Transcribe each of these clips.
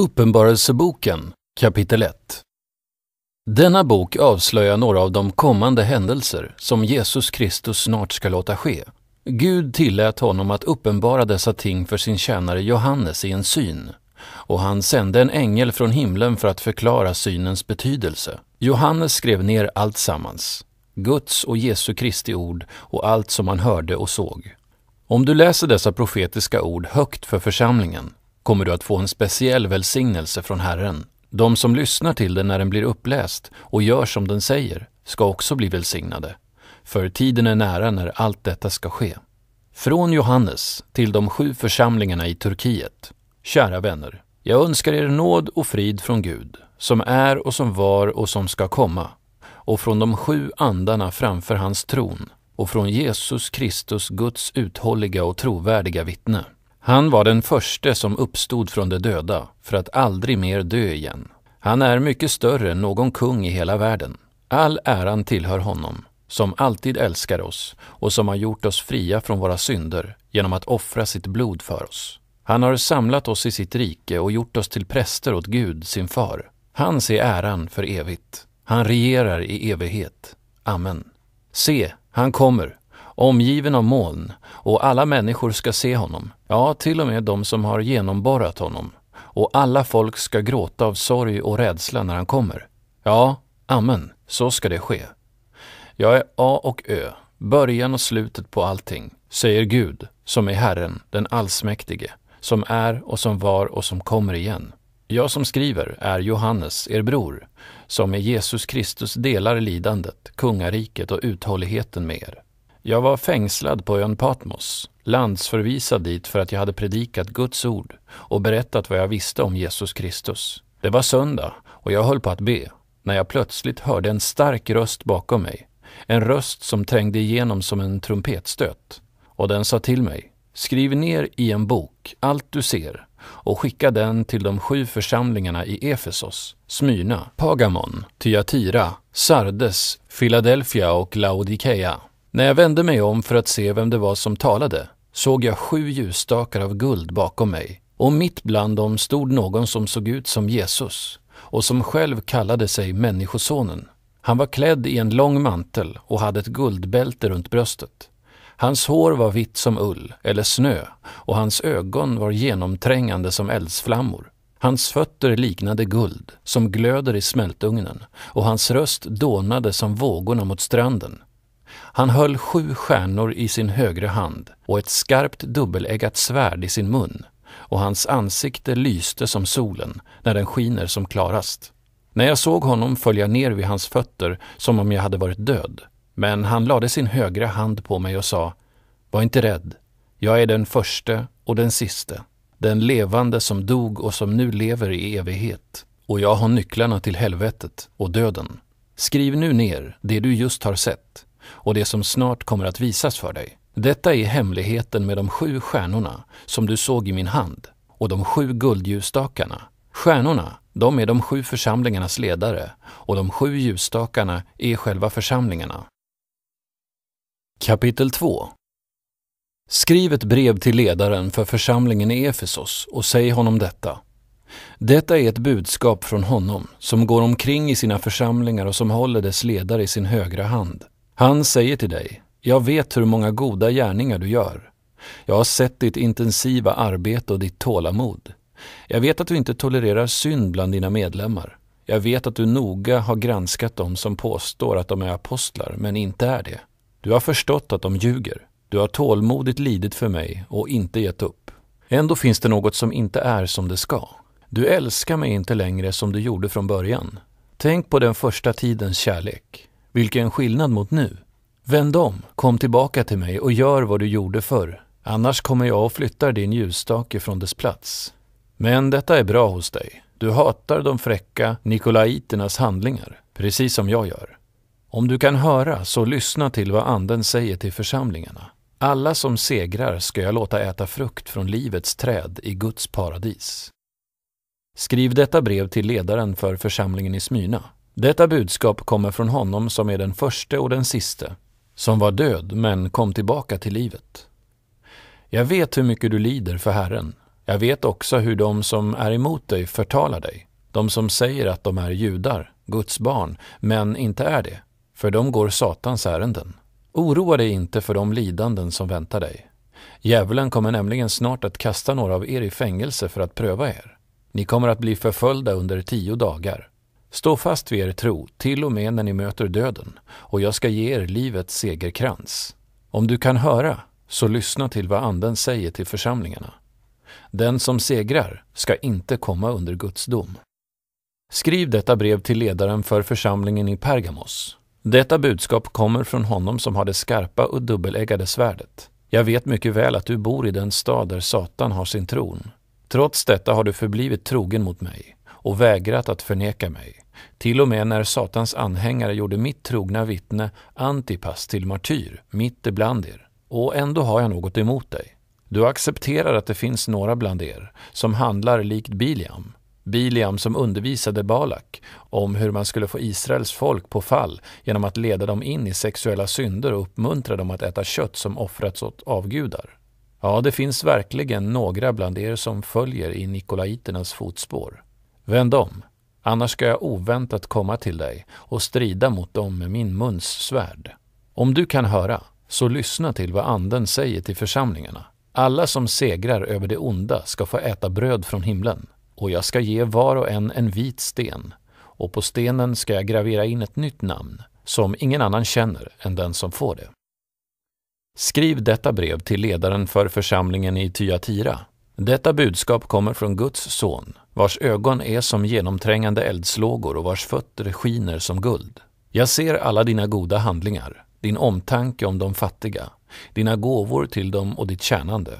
Uppenbarelseboken, kapitel 1 Denna bok avslöjar några av de kommande händelser som Jesus Kristus snart ska låta ske. Gud tillät honom att uppenbara dessa ting för sin tjänare Johannes i en syn, och han sände en ängel från himlen för att förklara synens betydelse. Johannes skrev ner allt sammans, Guds och Jesu Kristi ord och allt som han hörde och såg. Om du läser dessa profetiska ord högt för församlingen kommer du att få en speciell välsignelse från Herren. De som lyssnar till den när den blir uppläst och gör som den säger ska också bli välsignade, för tiden är nära när allt detta ska ske. Från Johannes till de sju församlingarna i Turkiet. Kära vänner, jag önskar er nåd och frid från Gud, som är och som var och som ska komma, och från de sju andarna framför hans tron, och från Jesus Kristus, Guds uthålliga och trovärdiga vittne. Han var den förste som uppstod från de döda för att aldrig mer dö igen. Han är mycket större än någon kung i hela världen. All äran tillhör honom, som alltid älskar oss och som har gjort oss fria från våra synder genom att offra sitt blod för oss. Han har samlat oss i sitt rike och gjort oss till präster åt Gud, sin far. Hans är äran för evigt. Han regerar i evighet. Amen. Se, han kommer omgiven av moln, och alla människor ska se honom, ja, till och med de som har genomborrat honom, och alla folk ska gråta av sorg och rädsla när han kommer. Ja, amen, så ska det ske. Jag är A och Ö, början och slutet på allting, säger Gud, som är Herren, den allsmäktige, som är och som var och som kommer igen. Jag som skriver är Johannes, er bror, som i Jesus Kristus delar lidandet, kungariket och uthålligheten med er. Jag var fängslad på ön Patmos, landsförvisad dit för att jag hade predikat Guds ord och berättat vad jag visste om Jesus Kristus. Det var söndag och jag höll på att be när jag plötsligt hörde en stark röst bakom mig, en röst som trängde igenom som en trumpetstöt. Och den sa till mig, skriv ner i en bok allt du ser och skicka den till de sju församlingarna i Efesos, Smyrna, Pagamon, Tyatira, Sardes, Philadelphia och Laodikeia. När jag vände mig om för att se vem det var som talade såg jag sju ljusstakar av guld bakom mig och mitt bland dem stod någon som såg ut som Jesus och som själv kallade sig Människosonen. Han var klädd i en lång mantel och hade ett guldbälte runt bröstet. Hans hår var vitt som ull, eller snö, och hans ögon var genomträngande som eldsflammor. Hans fötter liknade guld, som glöder i smältugnen, och hans röst dånade som vågorna mot stranden. Han höll sju stjärnor i sin högra hand och ett skarpt dubbeleggat svärd i sin mun och hans ansikte lyste som solen när den skiner som klarast. När jag såg honom följa ner vid hans fötter som om jag hade varit död, men han lade sin högra hand på mig och sa Var inte rädd, jag är den förste och den siste, den levande som dog och som nu lever i evighet, och jag har nycklarna till helvetet och döden. Skriv nu ner det du just har sett och det som snart kommer att visas för dig. Detta är hemligheten med de sju stjärnorna som du såg i min hand och de sju guldljusstakarna. Stjärnorna, de är de sju församlingarnas ledare och de sju ljusstakarna är själva församlingarna. Kapitel 2 Skriv ett brev till ledaren för församlingen i Efesos och säg honom detta. Detta är ett budskap från honom som går omkring i sina församlingar och som håller dess ledare i sin högra hand. Han säger till dig, jag vet hur många goda gärningar du gör. Jag har sett ditt intensiva arbete och ditt tålamod. Jag vet att du inte tolererar synd bland dina medlemmar. Jag vet att du noga har granskat dem som påstår att de är apostlar, men inte är det. Du har förstått att de ljuger. Du har tålmodigt lidit för mig och inte gett upp. Ändå finns det något som inte är som det ska. Du älskar mig inte längre som du gjorde från början. Tänk på den första tidens kärlek. Vilken skillnad mot nu. Vänd om, kom tillbaka till mig och gör vad du gjorde förr. Annars kommer jag och flyttar din ljusstake från dess plats. Men detta är bra hos dig. Du hatar de fräcka nikolaiternas handlingar, precis som jag gör. Om du kan höra, så lyssna till vad Anden säger till församlingarna. Alla som segrar ska jag låta äta frukt från livets träd i Guds paradis. Skriv detta brev till ledaren för församlingen i Smyrna detta budskap kommer från honom som är den förste och den siste, som var död men kom tillbaka till livet. Jag vet hur mycket du lider för Herren. Jag vet också hur de som är emot dig förtalar dig, de som säger att de är judar, Guds barn, men inte är det, för de går Satans ärenden. Oroa dig inte för de lidanden som väntar dig. Djävulen kommer nämligen snart att kasta några av er i fängelse för att pröva er. Ni kommer att bli förföljda under tio dagar. Stå fast vid er tro, till och med när ni möter döden, och jag ska ge er livets segerkrans. Om du kan höra, så lyssna till vad Anden säger till församlingarna. Den som segrar ska inte komma under Guds dom. Skriv detta brev till ledaren för församlingen i Pergamos. Detta budskap kommer från honom som har det skarpa och dubbeläggade svärdet. Jag vet mycket väl att du bor i den stad där Satan har sin tron. Trots detta har du förblivit trogen mot mig och vägrat att förneka mig till och med när Satans anhängare gjorde mitt trogna vittne Antipas till martyr mitt ibland er. Och ändå har jag något emot dig. Du accepterar att det finns några bland er som handlar likt Biliam, Biliam som undervisade Balak om hur man skulle få Israels folk på fall genom att leda dem in i sexuella synder och uppmuntra dem att äta kött som offrats åt avgudar. Ja, det finns verkligen några bland er som följer i Nikolaiternas fotspår. Vänd om, Annars ska jag oväntat komma till dig och strida mot dem med min muns svärd. Om du kan höra, så lyssna till vad Anden säger till församlingarna. Alla som segrar över det onda ska få äta bröd från himlen, och jag ska ge var och en en vit sten, och på stenen ska jag gravera in ett nytt namn, som ingen annan känner än den som får det. Skriv detta brev till ledaren för församlingen i Tyatira detta budskap kommer från Guds son, vars ögon är som genomträngande eldslågor och vars fötter skiner som guld. Jag ser alla dina goda handlingar, din omtanke om de fattiga, dina gåvor till dem och ditt tjänande.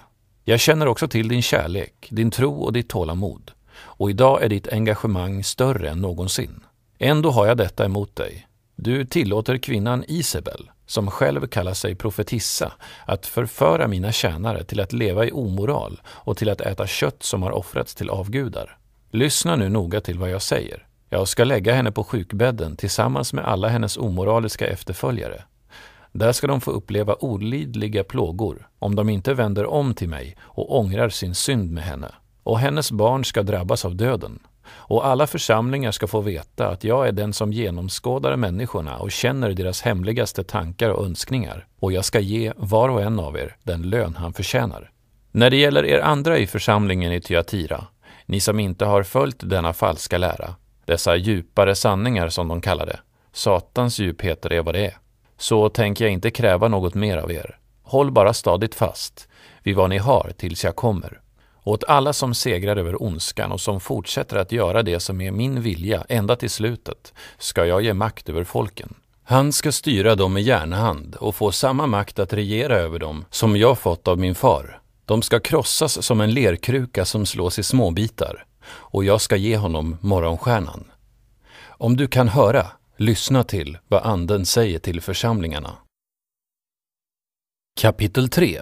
Jag känner också till din kärlek, din tro och ditt tålamod. Och idag är ditt engagemang större än någonsin. Ändå har jag detta emot dig. Du tillåter kvinnan Isabel, som själv kallar sig profetissa, att förföra mina tjänare till att leva i omoral och till att äta kött som har offrats till avgudar. Lyssna nu noga till vad jag säger. Jag ska lägga henne på sjukbädden tillsammans med alla hennes omoraliska efterföljare. Där ska de få uppleva olidliga plågor om de inte vänder om till mig och ångrar sin synd med henne. Och hennes barn ska drabbas av döden. Och alla församlingar ska få veta att jag är den som genomskådar människorna och känner deras hemligaste tankar och önskningar. Och jag ska ge var och en av er den lön han förtjänar. När det gäller er andra i församlingen i Thyatira, ni som inte har följt denna falska lära, dessa djupare sanningar som de kallar det, Satans djup heter det vad det är, så tänker jag inte kräva något mer av er. Håll bara stadigt fast vid vad ni har tills jag kommer åt alla som segrar över ondskan och som fortsätter att göra det som är min vilja ända till slutet ska jag ge makt över folken. Han ska styra dem med järnhand och få samma makt att regera över dem som jag fått av min far. De ska krossas som en lerkruka som slås i småbitar och jag ska ge honom morgonstjärnan. Om du kan höra, lyssna till vad Anden säger till församlingarna. Kapitel 3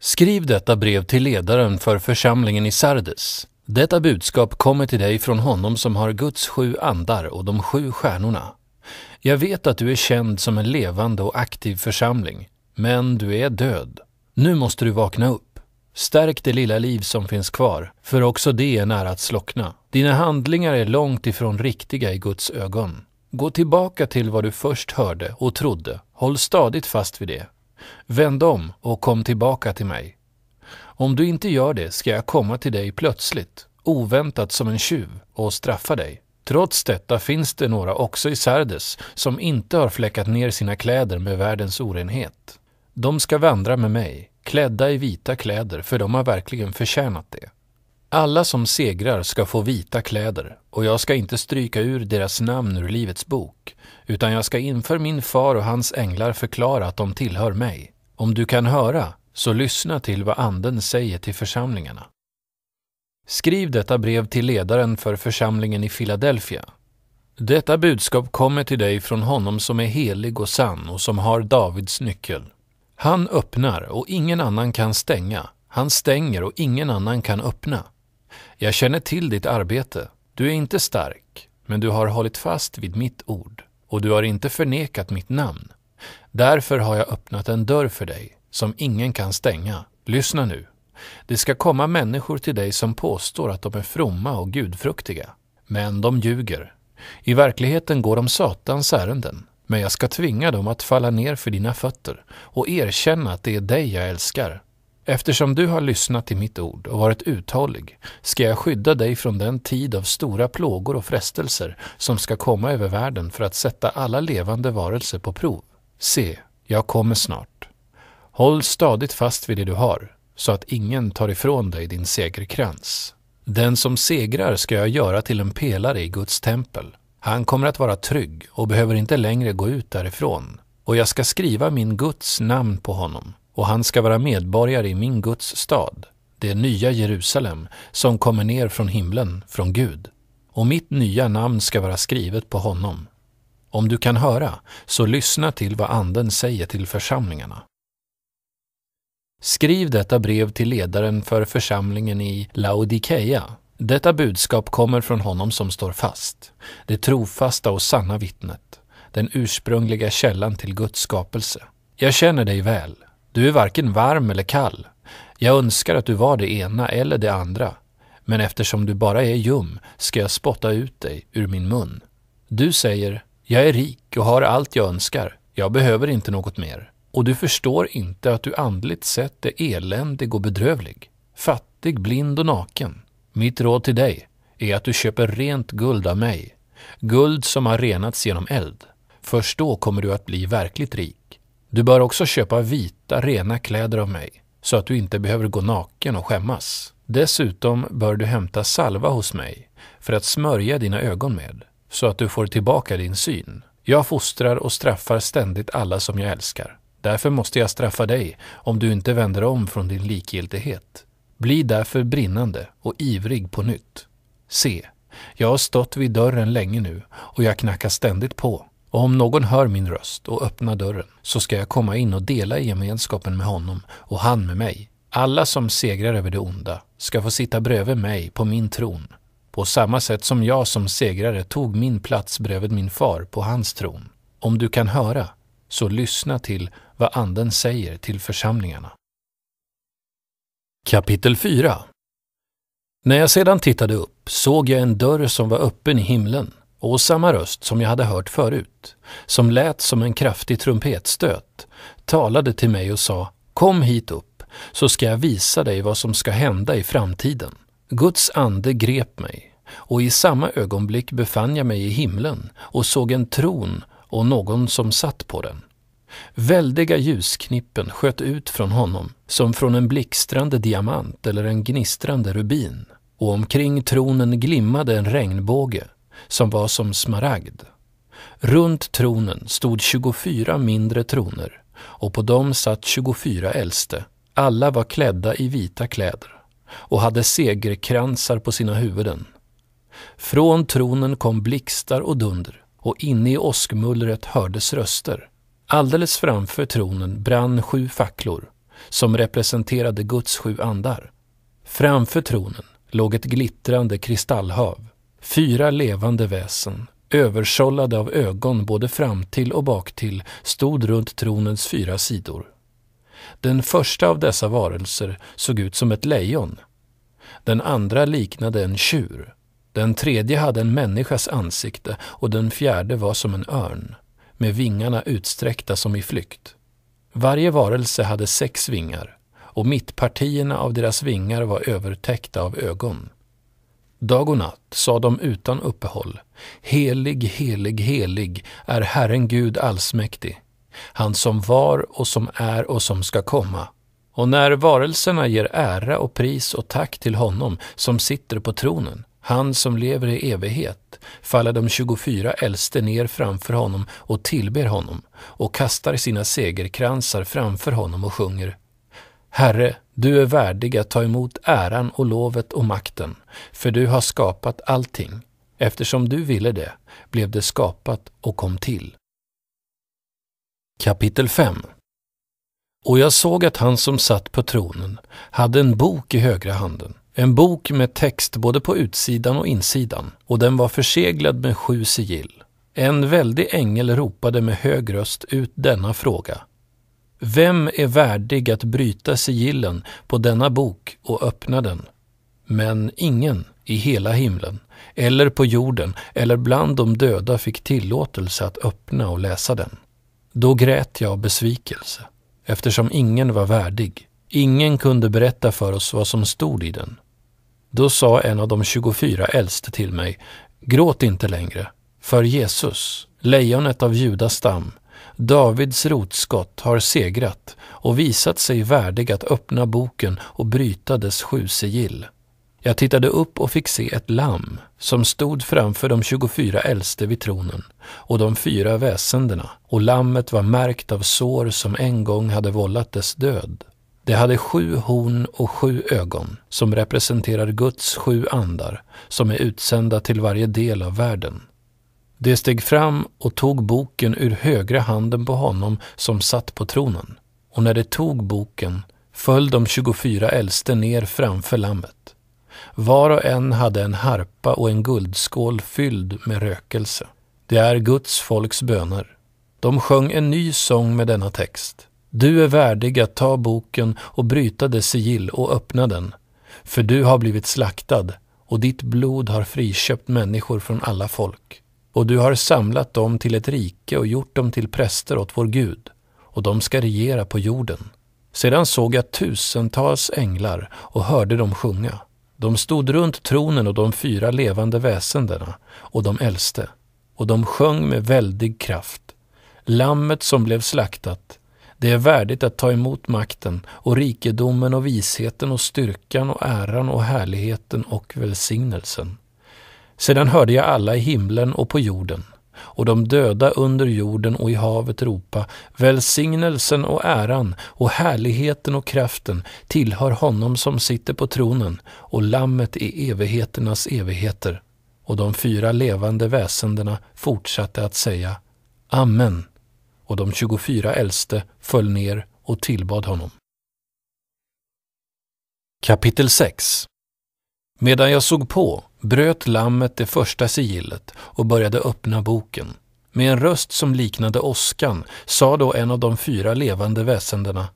Skriv detta brev till ledaren för församlingen i Sardes. Detta budskap kommer till dig från honom som har Guds sju andar och de sju stjärnorna. Jag vet att du är känd som en levande och aktiv församling, men du är död. Nu måste du vakna upp. Stärk det lilla liv som finns kvar, för också det är nära att slockna. Dina handlingar är långt ifrån riktiga i Guds ögon. Gå tillbaka till vad du först hörde och trodde. Håll stadigt fast vid det Vänd om och kom tillbaka till mig. Om du inte gör det ska jag komma till dig plötsligt, oväntat som en tjuv, och straffa dig. Trots detta finns det några också i Sardes som inte har fläckat ner sina kläder med världens orenhet. De ska vandra med mig, klädda i vita kläder, för de har verkligen förtjänat det. Alla som segrar ska få vita kläder och jag ska inte stryka ur deras namn ur Livets bok, utan jag ska inför min far och hans änglar förklara att de tillhör mig. Om du kan höra, så lyssna till vad Anden säger till församlingarna. Skriv detta brev till ledaren för församlingen i Filadelfia. Detta budskap kommer till dig från honom som är helig och sann och som har Davids nyckel. Han öppnar och ingen annan kan stänga, han stänger och ingen annan kan öppna. Jag känner till ditt arbete. Du är inte stark, men du har hållit fast vid mitt ord och du har inte förnekat mitt namn. Därför har jag öppnat en dörr för dig som ingen kan stänga. Lyssna nu. Det ska komma människor till dig som påstår att de är fromma och gudfruktiga. Men de ljuger. I verkligheten går de Satans ärenden. Men jag ska tvinga dem att falla ner för dina fötter och erkänna att det är dig jag älskar Eftersom du har lyssnat till mitt ord och varit uthållig ska jag skydda dig från den tid av stora plågor och frestelser som ska komma över världen för att sätta alla levande varelser på prov. Se, jag kommer snart. Håll stadigt fast vid det du har, så att ingen tar ifrån dig din segerkrans. Den som segrar ska jag göra till en pelare i Guds tempel. Han kommer att vara trygg och behöver inte längre gå ut därifrån, och jag ska skriva min Guds namn på honom och han ska vara medborgare i min Guds stad, det nya Jerusalem, som kommer ner från himlen, från Gud. Och mitt nya namn ska vara skrivet på honom. Om du kan höra, så lyssna till vad Anden säger till församlingarna. Skriv detta brev till ledaren för församlingen i Laodikeia. Detta budskap kommer från honom som står fast, det trofasta och sanna vittnet, den ursprungliga källan till Guds skapelse. Jag känner dig väl, du är varken varm eller kall. Jag önskar att du var det ena eller det andra. Men eftersom du bara är ljum ska jag spotta ut dig ur min mun. Du säger, jag är rik och har allt jag önskar. Jag behöver inte något mer. Och du förstår inte att du andligt sett är eländig och bedrövlig. Fattig, blind och naken. Mitt råd till dig är att du köper rent guld av mig. Guld som har renats genom eld. Först då kommer du att bli verkligt rik. Du bör också köpa vita, rena kläder av mig, så att du inte behöver gå naken och skämmas. Dessutom bör du hämta salva hos mig för att smörja dina ögon med, så att du får tillbaka din syn. Jag fostrar och straffar ständigt alla som jag älskar. Därför måste jag straffa dig om du inte vänder om från din likgiltighet. Bli därför brinnande och ivrig på nytt. Se, jag har stått vid dörren länge nu och jag knackar ständigt på. Och om någon hör min röst och öppnar dörren så ska jag komma in och dela i gemenskapen med honom och han med mig. Alla som segrar över det onda ska få sitta bredvid mig på min tron, på samma sätt som jag som segrare tog min plats bredvid min far på hans tron. Om du kan höra, så lyssna till vad Anden säger till församlingarna. Kapitel 4 När jag sedan tittade upp såg jag en dörr som var öppen i himlen och samma röst som jag hade hört förut, som lät som en kraftig trumpetstöt, talade till mig och sa Kom hit upp, så ska jag visa dig vad som ska hända i framtiden. Guds ande grep mig, och i samma ögonblick befann jag mig i himlen och såg en tron och någon som satt på den. Väldiga ljusknippen sköt ut från honom som från en blixtrande diamant eller en gnistrande rubin och omkring tronen glimmade en regnbåge som var som smaragd. Runt tronen stod 24 mindre troner och på dem satt 24 äldste. Alla var klädda i vita kläder och hade segerkransar på sina huvuden. Från tronen kom blixtar och dunder och inne i åskmullret hördes röster. Alldeles framför tronen brann sju facklor som representerade Guds sju andar. Framför tronen låg ett glittrande kristallhav Fyra levande väsen, översållade av ögon både framtill och baktill, stod runt tronens fyra sidor. Den första av dessa varelser såg ut som ett lejon. Den andra liknade en tjur. Den tredje hade en människas ansikte och den fjärde var som en örn, med vingarna utsträckta som i flykt. Varje varelse hade sex vingar och mittpartierna av deras vingar var övertäckta av ögon. Dag och natt sa de utan uppehåll. Helig, helig, helig är Herren Gud allsmäktig, han som var och som är och som ska komma. Och när varelserna ger ära och pris och tack till honom som sitter på tronen, han som lever i evighet, faller de 24 äldste ner framför honom och tillber honom och kastar sina segerkransar framför honom och sjunger Herre, du är värdig att ta emot äran och lovet och makten, för du har skapat allting. Eftersom du ville det blev det skapat och kom till. Kapitel 5 Och jag såg att han som satt på tronen hade en bok i högra handen, en bok med text både på utsidan och insidan, och den var förseglad med sju sigill. En väldig ängel ropade med hög röst ut denna fråga. Vem är värdig att bryta sigillen på denna bok och öppna den? Men ingen i hela himlen, eller på jorden, eller bland de döda fick tillåtelse att öppna och läsa den. Då grät jag av besvikelse, eftersom ingen var värdig. Ingen kunde berätta för oss vad som stod i den. Då sa en av de 24 äldste till mig, gråt inte längre, för Jesus, lejonet av Judas stam, Davids rotskott har segrat och visat sig värdig att öppna boken och bryta dess sju sigill. Jag tittade upp och fick se ett lamm som stod framför de 24 äldste vid tronen och de fyra väsendena och lammet var märkt av sår som en gång hade vållat dess död. Det hade sju horn och sju ögon som representerar Guds sju andar som är utsända till varje del av världen. De steg fram och tog boken ur högra handen på honom som satt på tronen, och när de tog boken föll de 24 äldste ner framför lammet. Var och en hade en harpa och en guldskål fylld med rökelse. Det är Guds folks böner. De sjöng en ny sång med denna text. Du är värdig att ta boken och bryta dess sigill och öppna den, för du har blivit slaktad och ditt blod har friköpt människor från alla folk och du har samlat dem till ett rike och gjort dem till präster åt vår Gud, och de ska regera på jorden. Sedan såg jag tusentals änglar och hörde dem sjunga. De stod runt tronen och de fyra levande väsendena och de äldste, och de sjöng med väldig kraft. Lammet som blev slaktat, det är värdigt att ta emot makten och rikedomen och visheten och styrkan och äran och härligheten och välsignelsen. Sedan hörde jag alla i himlen och på jorden och de döda under jorden och i havet ropa Välsignelsen och äran och härligheten och kraften tillhör honom som sitter på tronen och lammet i evigheternas evigheter. Och de fyra levande väsendena fortsatte att säga Amen. Och de 24 äldste föll ner och tillbad honom. Kapitel 6 Medan jag såg på bröt lammet det första sigillet och började öppna boken. Med en röst som liknade åskan sa då en av de fyra levande väsendena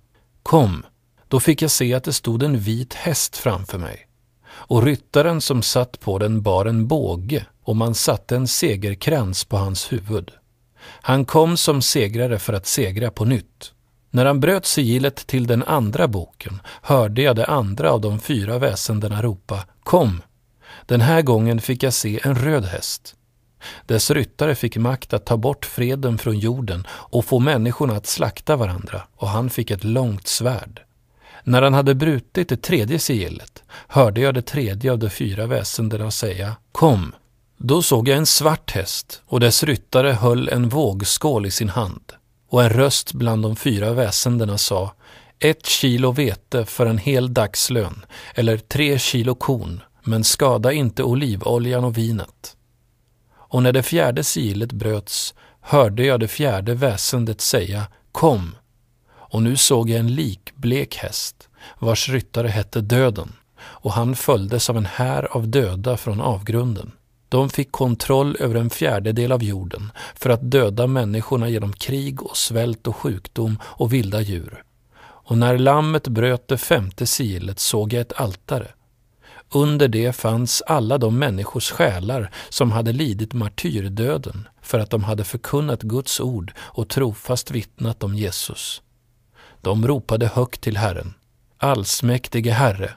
Kom! Då fick jag se att det stod en vit häst framför mig. Och ryttaren som satt på den bar en båge och man satte en segerkrans på hans huvud. Han kom som segrare för att segra på nytt. När han bröt sigillet till den andra boken hörde jag det andra av de fyra väsendena ropa Kom! Den här gången fick jag se en röd häst. Dess ryttare fick makt att ta bort freden från jorden och få människorna att slakta varandra och han fick ett långt svärd. När han hade brutit det tredje sigillet hörde jag det tredje av de fyra väsendena säga Kom! Då såg jag en svart häst och dess ryttare höll en vågskål i sin hand och en röst bland de fyra väsendena sa ett kilo vete för en hel dagslön eller tre kilo korn men skada inte olivoljan och vinet. Och när det fjärde silet bröts hörde jag det fjärde väsendet säga Kom! Och nu såg jag en likblek häst, vars ryttare hette Döden, och han följdes av en här av döda från avgrunden. De fick kontroll över en fjärdedel av jorden för att döda människorna genom krig och svält och sjukdom och vilda djur. Och när lammet bröt det femte silet såg jag ett altare under det fanns alla de människors själar som hade lidit martyrdöden för att de hade förkunnat Guds ord och trofast vittnat om Jesus. De ropade högt till Herren. Allsmäktige Herre,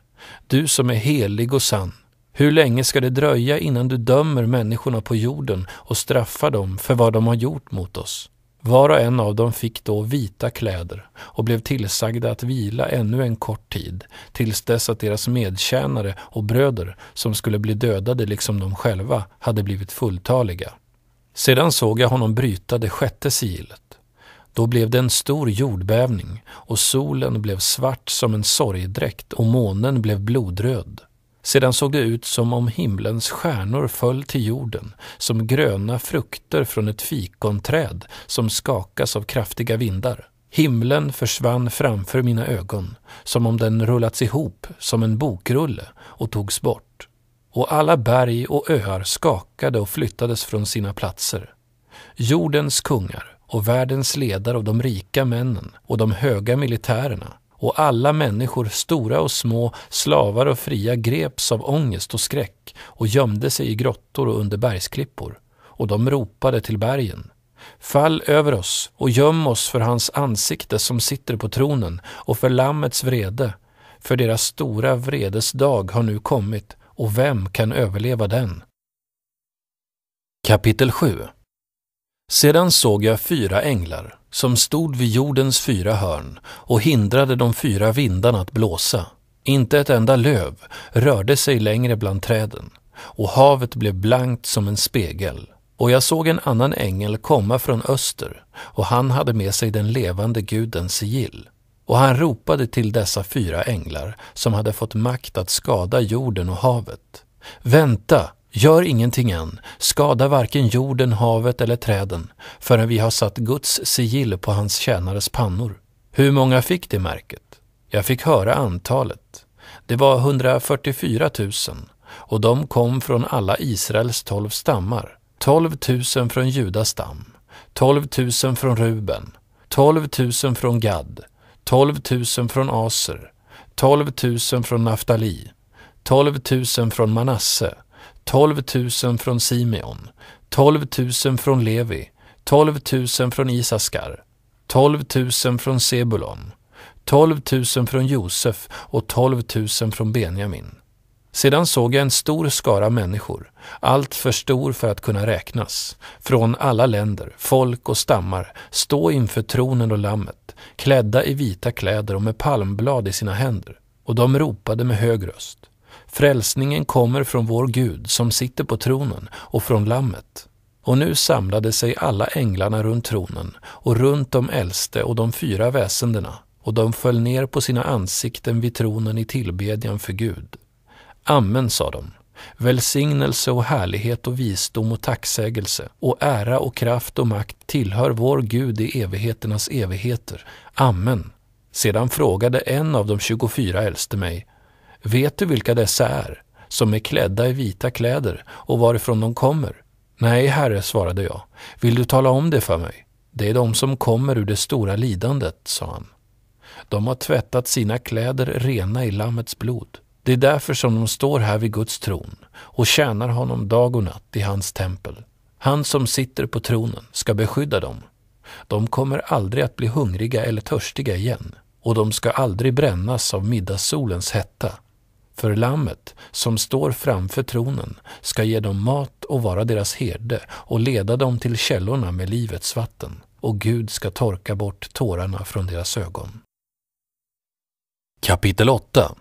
du som är helig och sann, hur länge ska det dröja innan du dömer människorna på jorden och straffar dem för vad de har gjort mot oss? Var och en av dem fick då vita kläder och blev tillsagda att vila ännu en kort tid, tills dess att deras medtjänare och bröder, som skulle bli dödade liksom de själva, hade blivit fulltaliga. Sedan såg jag honom bryta det sjätte sigillet. Då blev det en stor jordbävning och solen blev svart som en sorgdräkt och månen blev blodröd. Sedan såg det ut som om himlens stjärnor föll till jorden, som gröna frukter från ett fikonträd som skakas av kraftiga vindar. Himlen försvann framför mina ögon, som om den rullats ihop som en bokrulle och togs bort. Och alla berg och öar skakade och flyttades från sina platser. Jordens kungar och världens ledare och de rika männen och de höga militärerna och alla människor, stora och små, slavar och fria, greps av ångest och skräck och gömde sig i grottor och under bergsklippor. Och de ropade till bergen. Fall över oss och göm oss för hans ansikte som sitter på tronen och för lammets vrede, för deras stora vredes dag har nu kommit och vem kan överleva den? Kapitel 7 Sedan såg jag fyra änglar som stod vid jordens fyra hörn och hindrade de fyra vindarna att blåsa. Inte ett enda löv rörde sig längre bland träden och havet blev blankt som en spegel. Och jag såg en annan ängel komma från öster och han hade med sig den levande gudens sigill. Och han ropade till dessa fyra änglar som hade fått makt att skada jorden och havet. Vänta, Gör ingenting än, skada varken jorden, havet eller träden, förrän vi har satt Guds sigill på hans tjänares pannor. Hur många fick det märket? Jag fick höra antalet. Det var 144 000 och de kom från alla Israels tolv stammar. 12 000 från Judas stam, 12 000 från Ruben, 12 000 från Gad, 12 000 från Aser, 12 000 från Naftali, 12 000 från Manasse 12 000 från Simeon, 12 000 från Levi, 12 000 från Isaskar, 12 000 från Sebulon, 12 000 från Josef och 12 000 från Benjamin. Sedan såg jag en stor skara människor, allt för stor för att kunna räknas, från alla länder, folk och stammar, stå inför tronen och lammet, klädda i vita kläder och med palmblad i sina händer, och de ropade med hög röst. Frälsningen kommer från vår Gud som sitter på tronen och från Lammet. Och nu samlade sig alla änglarna runt tronen och runt de äldste och de fyra väsendena och de föll ner på sina ansikten vid tronen i tillbedjan för Gud. Amen, sa de. Välsignelse och härlighet och visdom och tacksägelse och ära och kraft och makt tillhör vår Gud i evigheternas evigheter. Amen. Sedan frågade en av de 24 äldste mig, Vet du vilka dessa är, som är klädda i vita kläder och varifrån de kommer? Nej, herre, svarade jag. Vill du tala om det för mig? Det är de som kommer ur det stora lidandet, sa han. De har tvättat sina kläder rena i Lammets blod. Det är därför som de står här vid Guds tron och tjänar honom dag och natt i hans tempel. Han som sitter på tronen ska beskydda dem. De kommer aldrig att bli hungriga eller törstiga igen och de ska aldrig brännas av middagssolens hetta. För lammet som står framför tronen ska ge dem mat och vara deras herde och leda dem till källorna med livets vatten och Gud ska torka bort tårarna från deras ögon. Kapitel 8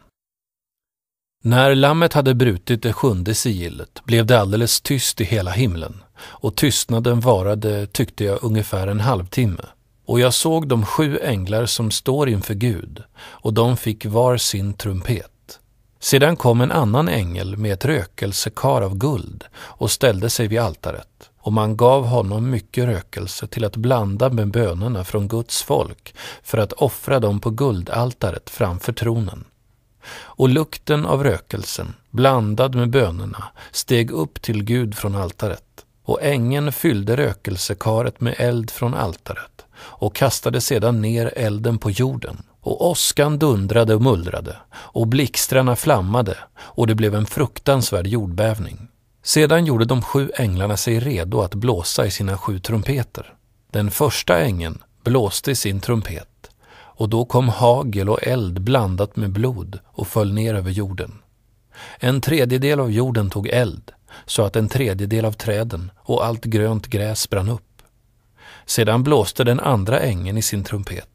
När lammet hade brutit det sjunde sigillet blev det alldeles tyst i hela himlen och tystnaden varade, tyckte jag, ungefär en halvtimme. Och jag såg de sju änglar som står inför Gud och de fick var sin trumpet. Sedan kom en annan ängel med ett rökelsekar av guld och ställde sig vid altaret, och man gav honom mycket rökelse till att blanda med bönerna från Guds folk för att offra dem på guldaltaret framför tronen. Och lukten av rökelsen, blandad med bönerna, steg upp till Gud från altaret, och ängeln fyllde rökelsekaret med eld från altaret och kastade sedan ner elden på jorden och åskan dundrade och mullrade och blixtrarna flammade och det blev en fruktansvärd jordbävning. Sedan gjorde de sju änglarna sig redo att blåsa i sina sju trumpeter. Den första ängeln blåste i sin trumpet och då kom hagel och eld blandat med blod och föll ner över jorden. En tredjedel av jorden tog eld så att en tredjedel av träden och allt grönt gräs brann upp. Sedan blåste den andra ängeln i sin trumpet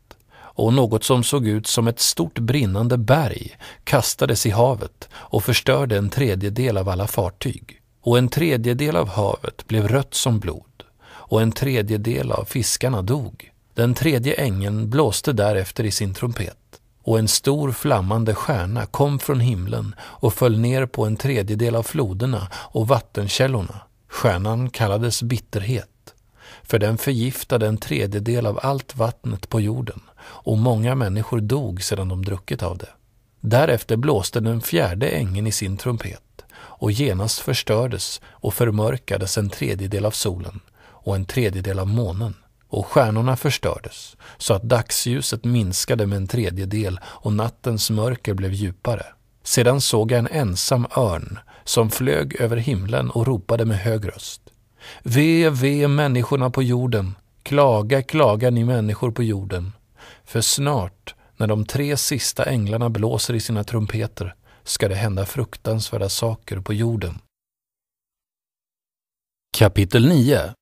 och något som såg ut som ett stort brinnande berg kastades i havet och förstörde en tredjedel av alla fartyg. Och en tredjedel av havet blev rött som blod och en tredjedel av fiskarna dog. Den tredje ängeln blåste därefter i sin trumpet och en stor flammande stjärna kom från himlen och föll ner på en tredjedel av floderna och vattenkällorna. Stjärnan kallades bitterhet, för den förgiftade en tredjedel av allt vattnet på jorden och många människor dog sedan de druckit av det. Därefter blåste den fjärde ängen i sin trumpet och genast förstördes och förmörkades en tredjedel av solen och en tredjedel av månen och stjärnorna förstördes så att dagsljuset minskade med en tredjedel och nattens mörker blev djupare. Sedan såg jag en ensam örn som flög över himlen och ropade med hög röst. Ve, ve människorna på jorden! Klaga, klaga ni människor på jorden! För snart, när de tre sista änglarna blåser i sina trumpeter, ska det hända fruktansvärda saker på jorden. Kapitel 9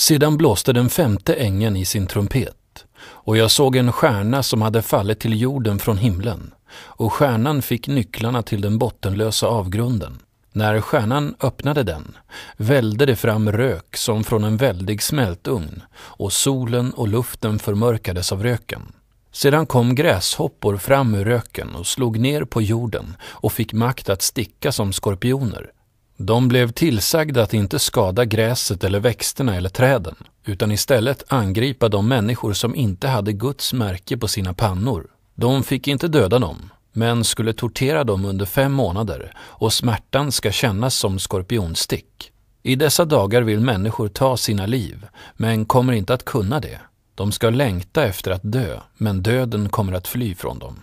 Sedan blåste den femte ängeln i sin trumpet, och jag såg en stjärna som hade fallit till jorden från himlen, och stjärnan fick nycklarna till den bottenlösa avgrunden. När stjärnan öppnade den vällde det fram rök som från en väldig smältugn och solen och luften förmörkades av röken. Sedan kom gräshoppor fram ur röken och slog ner på jorden och fick makt att sticka som skorpioner. De blev tillsagda att inte skada gräset eller växterna eller träden, utan istället angripa de människor som inte hade Guds märke på sina pannor. De fick inte döda dem, men skulle tortera dem under fem månader och smärtan ska kännas som skorpionstick. I dessa dagar vill människor ta sina liv, men kommer inte att kunna det. De ska längta efter att dö, men döden kommer att fly från dem.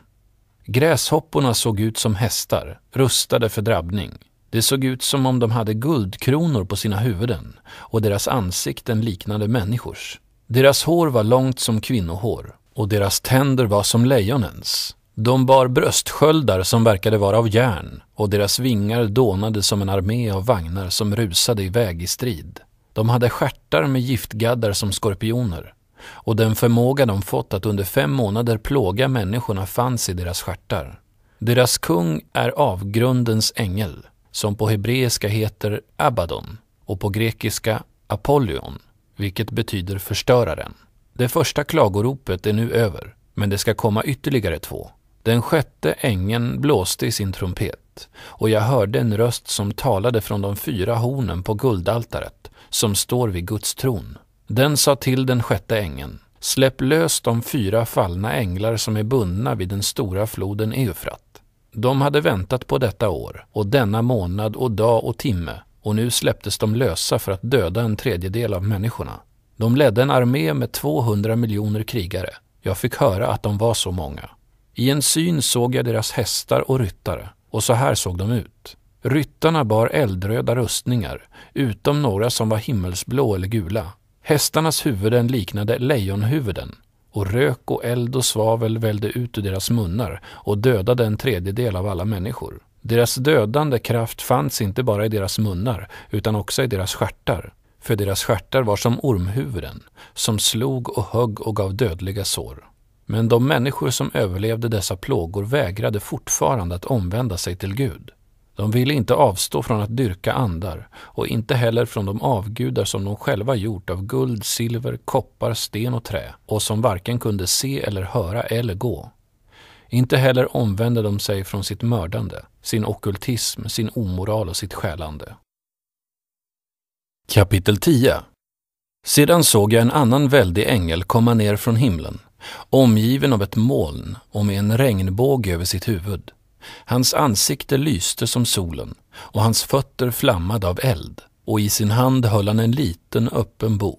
Gräshopporna såg ut som hästar, rustade för drabbning. Det såg ut som om de hade guldkronor på sina huvuden och deras ansikten liknade människors. Deras hår var långt som kvinnohår och deras tänder var som lejonens. De bar bröstsköldar som verkade vara av järn och deras vingar dånade som en armé av vagnar som rusade iväg i strid. De hade skärtar med giftgaddar som skorpioner och den förmåga de fått att under fem månader plåga människorna fanns i deras skärtar. Deras kung är avgrundens ängel, som på hebreiska heter Abaddon och på grekiska Apollyon, vilket betyder förstöraren. Det första klagoropet är nu över, men det ska komma ytterligare två. Den sjätte ängeln blåste i sin trumpet och jag hörde en röst som talade från de fyra hornen på guldaltaret som står vid Guds tron. Den sa till den sjätte ängeln Släpp lös de fyra fallna änglar som är bundna vid den stora floden Eufrat. De hade väntat på detta år och denna månad och dag och timme och nu släpptes de lösa för att döda en tredjedel av människorna. De ledde en armé med 200 miljoner krigare. Jag fick höra att de var så många. I en syn såg jag deras hästar och ryttare, och så här såg de ut. Ryttarna bar eldröda rustningar, utom några som var himmelsblå eller gula. Hästarnas huvuden liknade lejonhuvuden och rök och eld och svavel vällde ut ur deras munnar och dödade en tredjedel av alla människor. Deras dödande kraft fanns inte bara i deras munnar utan också i deras stjärtar, för deras stjärtar var som ormhuvuden, som slog och högg och gav dödliga sår. Men de människor som överlevde dessa plågor vägrade fortfarande att omvända sig till Gud. De ville inte avstå från att dyrka andar och inte heller från de avgudar som de själva gjort av guld, silver, koppar, sten och trä och som varken kunde se eller höra eller gå. Inte heller omvände de sig från sitt mördande, sin okultism, sin omoral och sitt skälande. Kapitel 10 Sedan såg jag en annan väldig ängel komma ner från himlen omgiven av ett moln och med en regnbåge över sitt huvud. Hans ansikte lyste som solen och hans fötter flammade av eld och i sin hand höll han en liten öppen bok.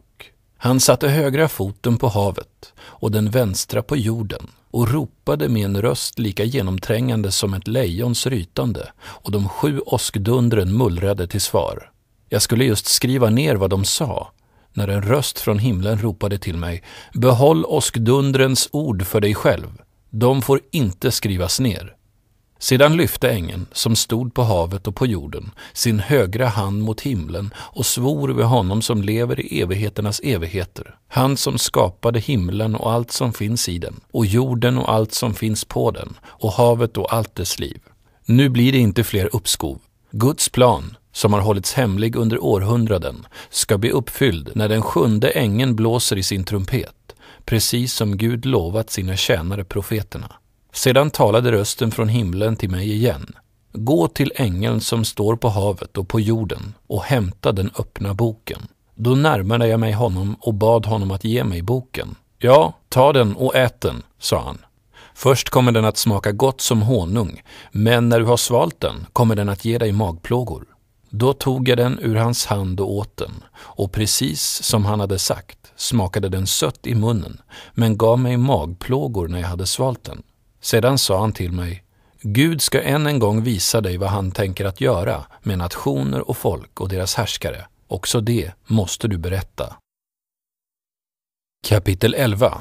Han satte högra foten på havet och den vänstra på jorden och ropade med en röst lika genomträngande som ett lejons rytande och de sju åskdundren mullrade till svar. Jag skulle just skriva ner vad de sa när en röst från himlen ropade till mig Behåll åskdundrens ord för dig själv. De får inte skrivas ner. Sedan lyfte ängeln, som stod på havet och på jorden, sin högra hand mot himlen och svor vid honom som lever i evigheternas evigheter, han som skapade himlen och allt som finns i den, och jorden och allt som finns på den, och havet och allt dess liv. Nu blir det inte fler uppskov. Guds plan, som har hållits hemlig under århundraden ska bli uppfylld när den sjunde ängeln blåser i sin trumpet, precis som Gud lovat sina tjänare profeterna. Sedan talade rösten från himlen till mig igen. Gå till ängeln som står på havet och på jorden och hämta den öppna boken. Då närmade jag mig honom och bad honom att ge mig boken. Ja, ta den och ät den, sa han. Först kommer den att smaka gott som honung, men när du har svalt den kommer den att ge dig magplågor. Då tog jag den ur hans hand och åt den, och precis som han hade sagt smakade den sött i munnen, men gav mig magplågor när jag hade svalt den. Sedan sa han till mig, Gud ska än en gång visa dig vad han tänker att göra med nationer och folk och deras härskare. Också det måste du berätta. Kapitel 11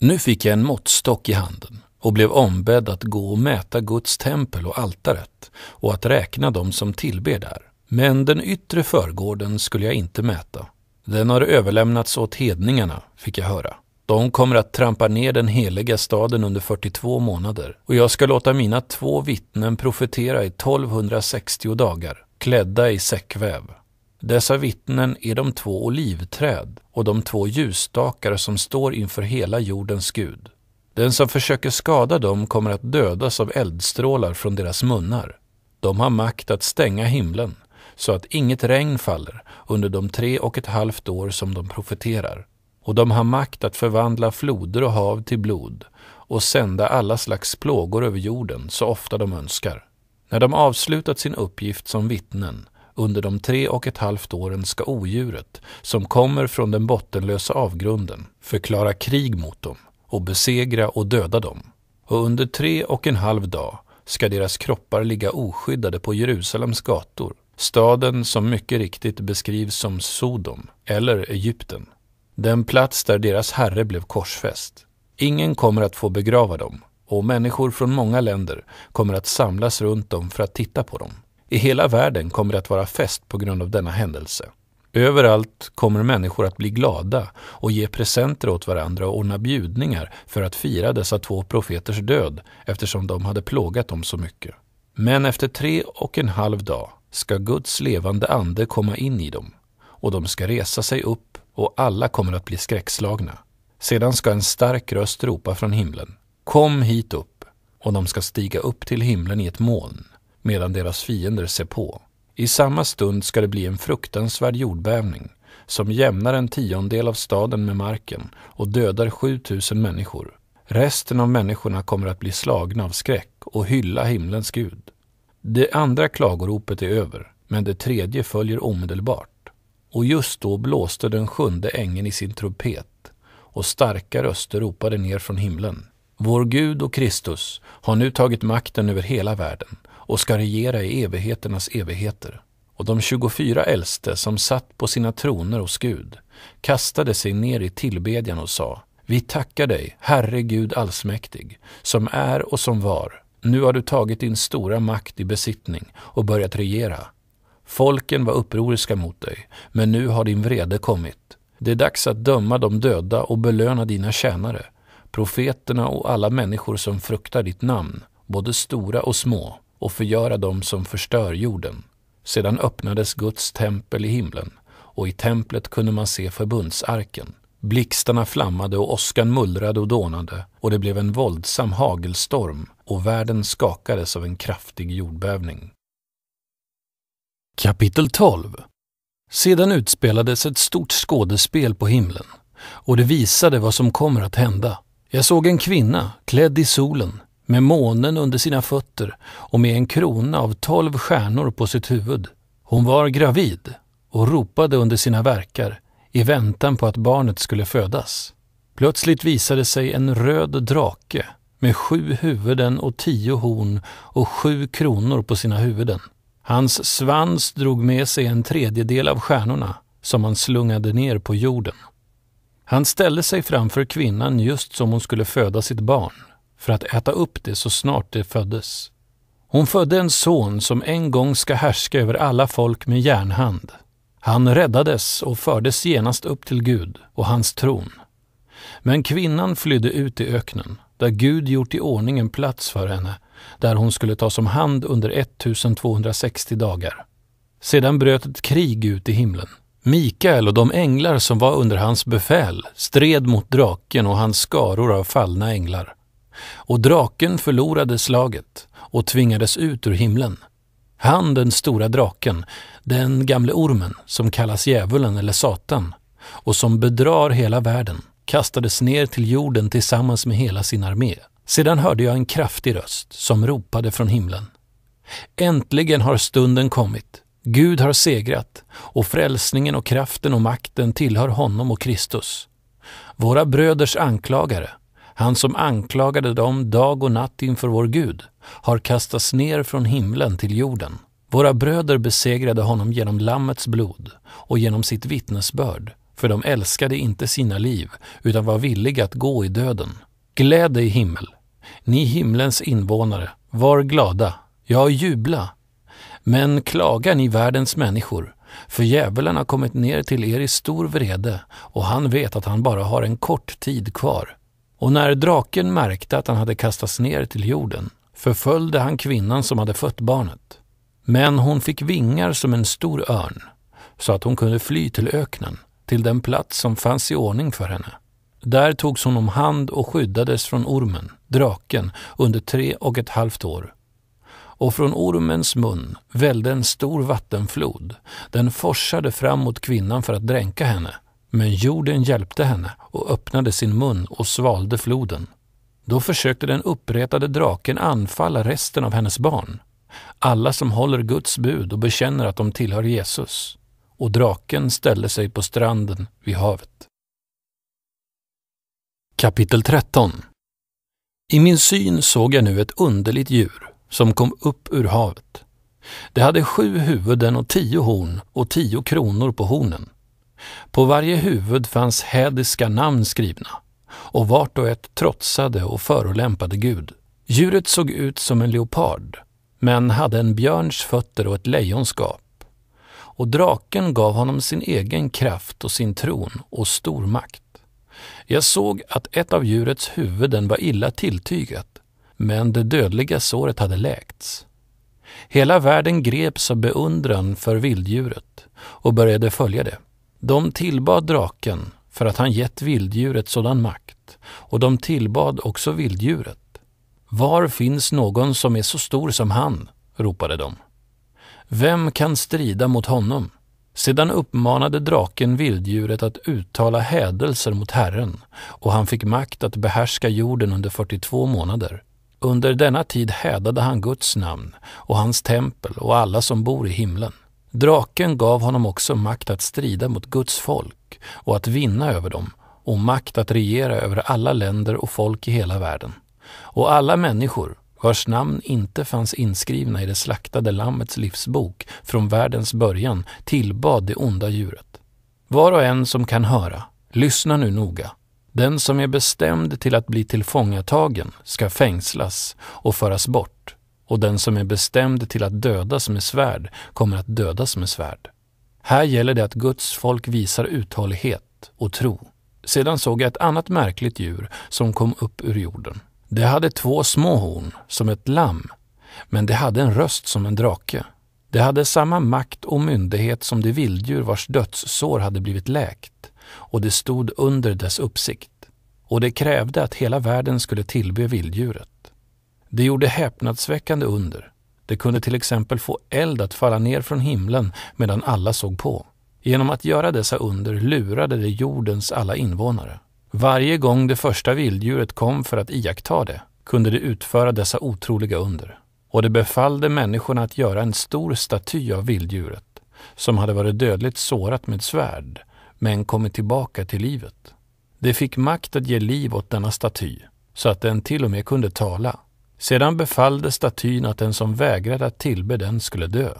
Nu fick jag en måttstock i handen och blev ombedd att gå och mäta Guds tempel och altaret och att räkna dem som tillber där. Men den yttre förgården skulle jag inte mäta. Den har överlämnats åt hedningarna, fick jag höra. De kommer att trampa ner den heliga staden under 42 månader och jag ska låta mina två vittnen profetera i 1260 dagar, klädda i säckväv. Dessa vittnen är de två olivträd och de två ljusstakar som står inför hela jordens Gud. Den som försöker skada dem kommer att dödas av eldstrålar från deras munnar. De har makt att stänga himlen så att inget regn faller under de tre och ett halvt år som de profeterar. Och de har makt att förvandla floder och hav till blod och sända alla slags plågor över jorden så ofta de önskar. När de avslutat sin uppgift som vittnen under de tre och ett halvt åren ska odjuret, som kommer från den bottenlösa avgrunden, förklara krig mot dem och besegra och döda dem. Och under tre och en halv dag ska deras kroppar ligga oskyddade på Jerusalems gator staden som mycket riktigt beskrivs som Sodom eller Egypten. Den plats där deras herre blev korsfäst. Ingen kommer att få begrava dem och människor från många länder kommer att samlas runt dem för att titta på dem. I hela världen kommer det att vara fest på grund av denna händelse. Överallt kommer människor att bli glada och ge presenter åt varandra och ordna bjudningar för att fira dessa två profeters död eftersom de hade plågat dem så mycket. Men efter tre och en halv dag ska Guds levande ande komma in i dem och de ska resa sig upp och alla kommer att bli skräckslagna. Sedan ska en stark röst ropa från himlen. Kom hit upp! Och de ska stiga upp till himlen i ett moln medan deras fiender ser på. I samma stund ska det bli en fruktansvärd jordbävning som jämnar en tiondel av staden med marken och dödar 7000 människor. Resten av människorna kommer att bli slagna av skräck och hylla himlens gud. Det andra klagoropet är över, men det tredje följer omedelbart. Och just då blåste den sjunde ängeln i sin trumpet och starka röster ropade ner från himlen. Vår Gud och Kristus har nu tagit makten över hela världen och ska regera i evigheternas evigheter. Och de 24 äldste som satt på sina troner hos Gud kastade sig ner i tillbedjan och sa Vi tackar dig, Herre Gud allsmäktig, som är och som var, nu har du tagit din stora makt i besittning och börjat regera. Folken var upproriska mot dig, men nu har din vrede kommit. Det är dags att döma de döda och belöna dina tjänare, profeterna och alla människor som fruktar ditt namn, både stora och små, och förgöra dem som förstör jorden. Sedan öppnades Guds tempel i himlen, och i templet kunde man se förbundsarken. Blixtarna flammade och åskan mullrade och dånade och det blev en våldsam hagelstorm och världen skakades av en kraftig jordbävning. Kapitel 12 Sedan utspelades ett stort skådespel på himlen och det visade vad som kommer att hända. Jag såg en kvinna klädd i solen med månen under sina fötter och med en krona av tolv stjärnor på sitt huvud. Hon var gravid och ropade under sina verkar i väntan på att barnet skulle födas. Plötsligt visade sig en röd drake med sju huvuden och tio horn och sju kronor på sina huvuden. Hans svans drog med sig en tredjedel av stjärnorna som han slungade ner på jorden. Han ställde sig framför kvinnan just som hon skulle föda sitt barn för att äta upp det så snart det föddes. Hon födde en son som en gång ska härska över alla folk med järnhand han räddades och fördes genast upp till Gud och hans tron. Men kvinnan flydde ut i öknen, där Gud gjort i ordning en plats för henne, där hon skulle tas om hand under 1260 dagar. Sedan bröt ett krig ut i himlen. Mikael och de änglar som var under hans befäl stred mot draken och hans skaror av fallna änglar. Och draken förlorade slaget och tvingades ut ur himlen. Han den stora draken, den gamle ormen som kallas djävulen eller Satan och som bedrar hela världen, kastades ner till jorden tillsammans med hela sin armé. Sedan hörde jag en kraftig röst som ropade från himlen. Äntligen har stunden kommit. Gud har segrat och frälsningen och kraften och makten tillhör honom och Kristus. Våra bröders anklagare, han som anklagade dem dag och natt inför vår Gud har kastats ner från himlen till jorden. Våra bröder besegrade honom genom Lammets blod och genom sitt vittnesbörd, för de älskade inte sina liv utan var villiga att gå i döden. Gläd dig himmel, ni himlens invånare, var glada, ja jubla. Men klagar ni världens människor, för djävulen har kommit ner till er i stor vrede och han vet att han bara har en kort tid kvar och när draken märkte att han hade kastats ner till jorden förföljde han kvinnan som hade fött barnet. Men hon fick vingar som en stor örn så att hon kunde fly till öknen, till den plats som fanns i ordning för henne. Där togs hon om hand och skyddades från ormen, draken, under tre och ett halvt år. Och från ormens mun vällde en stor vattenflod. Den forsade fram mot kvinnan för att dränka henne men jorden hjälpte henne och öppnade sin mun och svalde floden. Då försökte den uppretade draken anfalla resten av hennes barn, alla som håller Guds bud och bekänner att de tillhör Jesus. Och draken ställde sig på stranden vid havet. Kapitel 13 I min syn såg jag nu ett underligt djur som kom upp ur havet. Det hade sju huvuden och tio horn och tio kronor på hornen. På varje huvud fanns hädiska namn skrivna och vart och ett trotsade och förolämpade Gud. Djuret såg ut som en leopard, men hade en björns fötter och ett lejonskap. Och draken gav honom sin egen kraft och sin tron och stor makt. Jag såg att ett av djurets huvuden var illa tilltygat, men det dödliga såret hade läkts. Hela världen greps av beundran för vilddjuret och började följa det. De tillbad draken för att han gett vilddjuret sådan makt och de tillbad också vilddjuret. Var finns någon som är så stor som han? ropade de. Vem kan strida mot honom? Sedan uppmanade draken vilddjuret att uttala hädelser mot Herren och han fick makt att behärska jorden under 42 månader. Under denna tid hädade han Guds namn och hans tempel och alla som bor i himlen. Draken gav honom också makt att strida mot Guds folk och att vinna över dem och makt att regera över alla länder och folk i hela världen. Och alla människor vars namn inte fanns inskrivna i det slaktade lammets livsbok från världens början tillbad det onda djuret. Var och en som kan höra, lyssna nu noga. Den som är bestämd till att bli tillfångatagen ska fängslas och föras bort och den som är bestämd till att dödas med svärd kommer att dödas med svärd. Här gäller det att Guds folk visar uthållighet och tro. Sedan såg jag ett annat märkligt djur som kom upp ur jorden. Det hade två små horn, som ett lamm, men det hade en röst som en drake. Det hade samma makt och myndighet som det vilddjur vars dödssår hade blivit läkt, och det stod under dess uppsikt. Och det krävde att hela världen skulle tillbe vilddjuret. Det gjorde häpnadsväckande under. Det kunde till exempel få eld att falla ner från himlen medan alla såg på. Genom att göra dessa under lurade det jordens alla invånare. Varje gång det första vilddjuret kom för att iaktta det kunde det utföra dessa otroliga under. Och det befallde människorna att göra en stor staty av vilddjuret som hade varit dödligt sårat med svärd men kommit tillbaka till livet. Det fick makt att ge liv åt denna staty så att den till och med kunde tala sedan befallde statyn att den som vägrade att tillbe den skulle dö.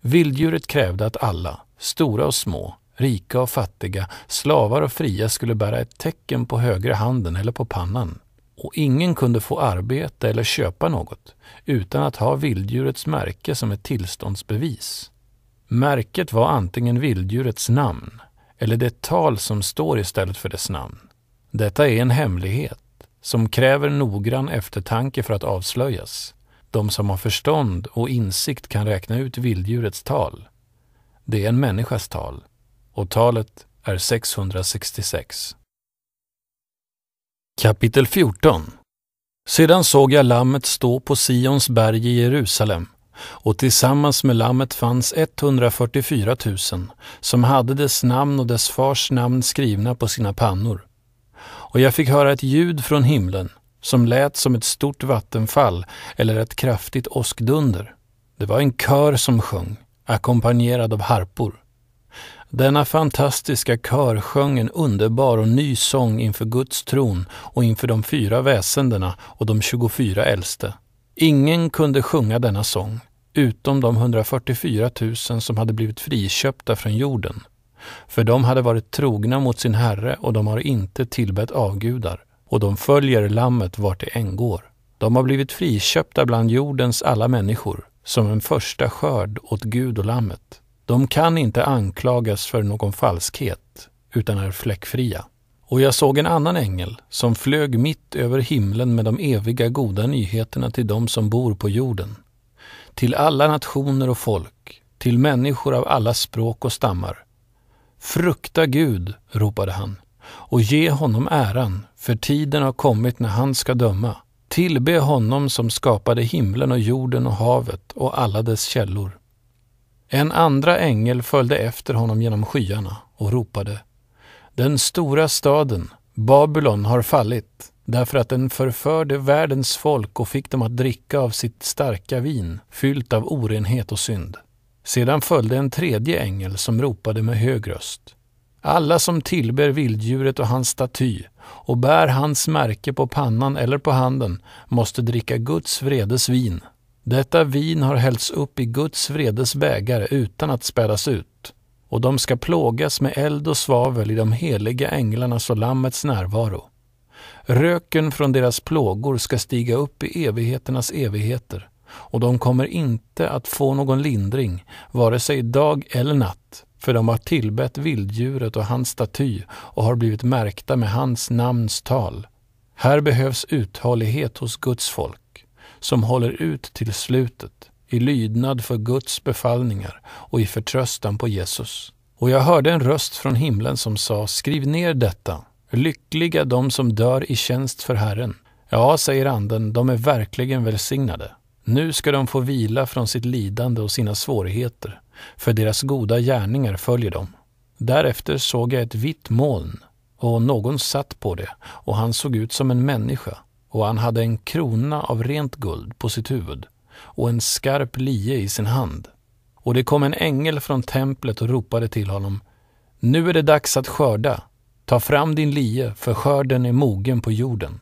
Vilddjuret krävde att alla, stora och små, rika och fattiga, slavar och fria skulle bära ett tecken på högra handen eller på pannan. Och ingen kunde få arbeta eller köpa något utan att ha vilddjurets märke som ett tillståndsbevis. Märket var antingen vilddjurets namn eller det tal som står istället för dess namn. Detta är en hemlighet som kräver noggrann eftertanke för att avslöjas. De som har förstånd och insikt kan räkna ut vilddjurets tal. Det är en människas tal och talet är 666. Kapitel 14 Sedan såg jag lammet stå på Sions berg i Jerusalem och tillsammans med lammet fanns 144 000 som hade dess namn och dess fars namn skrivna på sina pannor och jag fick höra ett ljud från himlen som lät som ett stort vattenfall eller ett kraftigt åskdunder. Det var en kör som sjöng, ackompanjerad av harpor. Denna fantastiska kör sjöng en underbar och ny sång inför Guds tron och inför de fyra väsendena och de 24 äldste. Ingen kunde sjunga denna sång, utom de 144 000 som hade blivit friköpta från jorden för de hade varit trogna mot sin herre och de har inte tillbett avgudar, och de följer lammet vart det än går. De har blivit friköpta bland jordens alla människor, som en första skörd åt Gud och lammet. De kan inte anklagas för någon falskhet, utan är fläckfria. Och jag såg en annan ängel som flög mitt över himlen med de eviga goda nyheterna till dem som bor på jorden. Till alla nationer och folk, till människor av alla språk och stammar, Frukta Gud, ropade han, och ge honom äran, för tiden har kommit när han ska döma. Tillbe honom som skapade himlen och jorden och havet och alla dess källor. En andra ängel följde efter honom genom skyarna och ropade Den stora staden, Babylon, har fallit därför att den förförde världens folk och fick dem att dricka av sitt starka vin fyllt av orenhet och synd. Sedan följde en tredje ängel som ropade med hög röst. Alla som tillber vilddjuret och hans staty och bär hans märke på pannan eller på handen måste dricka Guds vredes vin. Detta vin har hällts upp i Guds vredes bägare utan att spädas ut, och de ska plågas med eld och svavel i de heliga änglarnas och Lammets närvaro. Röken från deras plågor ska stiga upp i evigheternas evigheter och de kommer inte att få någon lindring, vare sig dag eller natt, för de har tillbett vilddjuret och hans staty och har blivit märkta med hans namns tal. Här behövs uthållighet hos Guds folk, som håller ut till slutet, i lydnad för Guds befallningar och i förtröstan på Jesus. Och jag hörde en röst från himlen som sa, skriv ner detta, lyckliga de som dör i tjänst för Herren. Ja, säger anden, de är verkligen välsignade. Nu ska de få vila från sitt lidande och sina svårigheter, för deras goda gärningar följer dem. Därefter såg jag ett vitt moln, och någon satt på det, och han såg ut som en människa, och han hade en krona av rent guld på sitt huvud och en skarp lie i sin hand. Och det kom en ängel från templet och ropade till honom. Nu är det dags att skörda. Ta fram din lie, för skörden är mogen på jorden.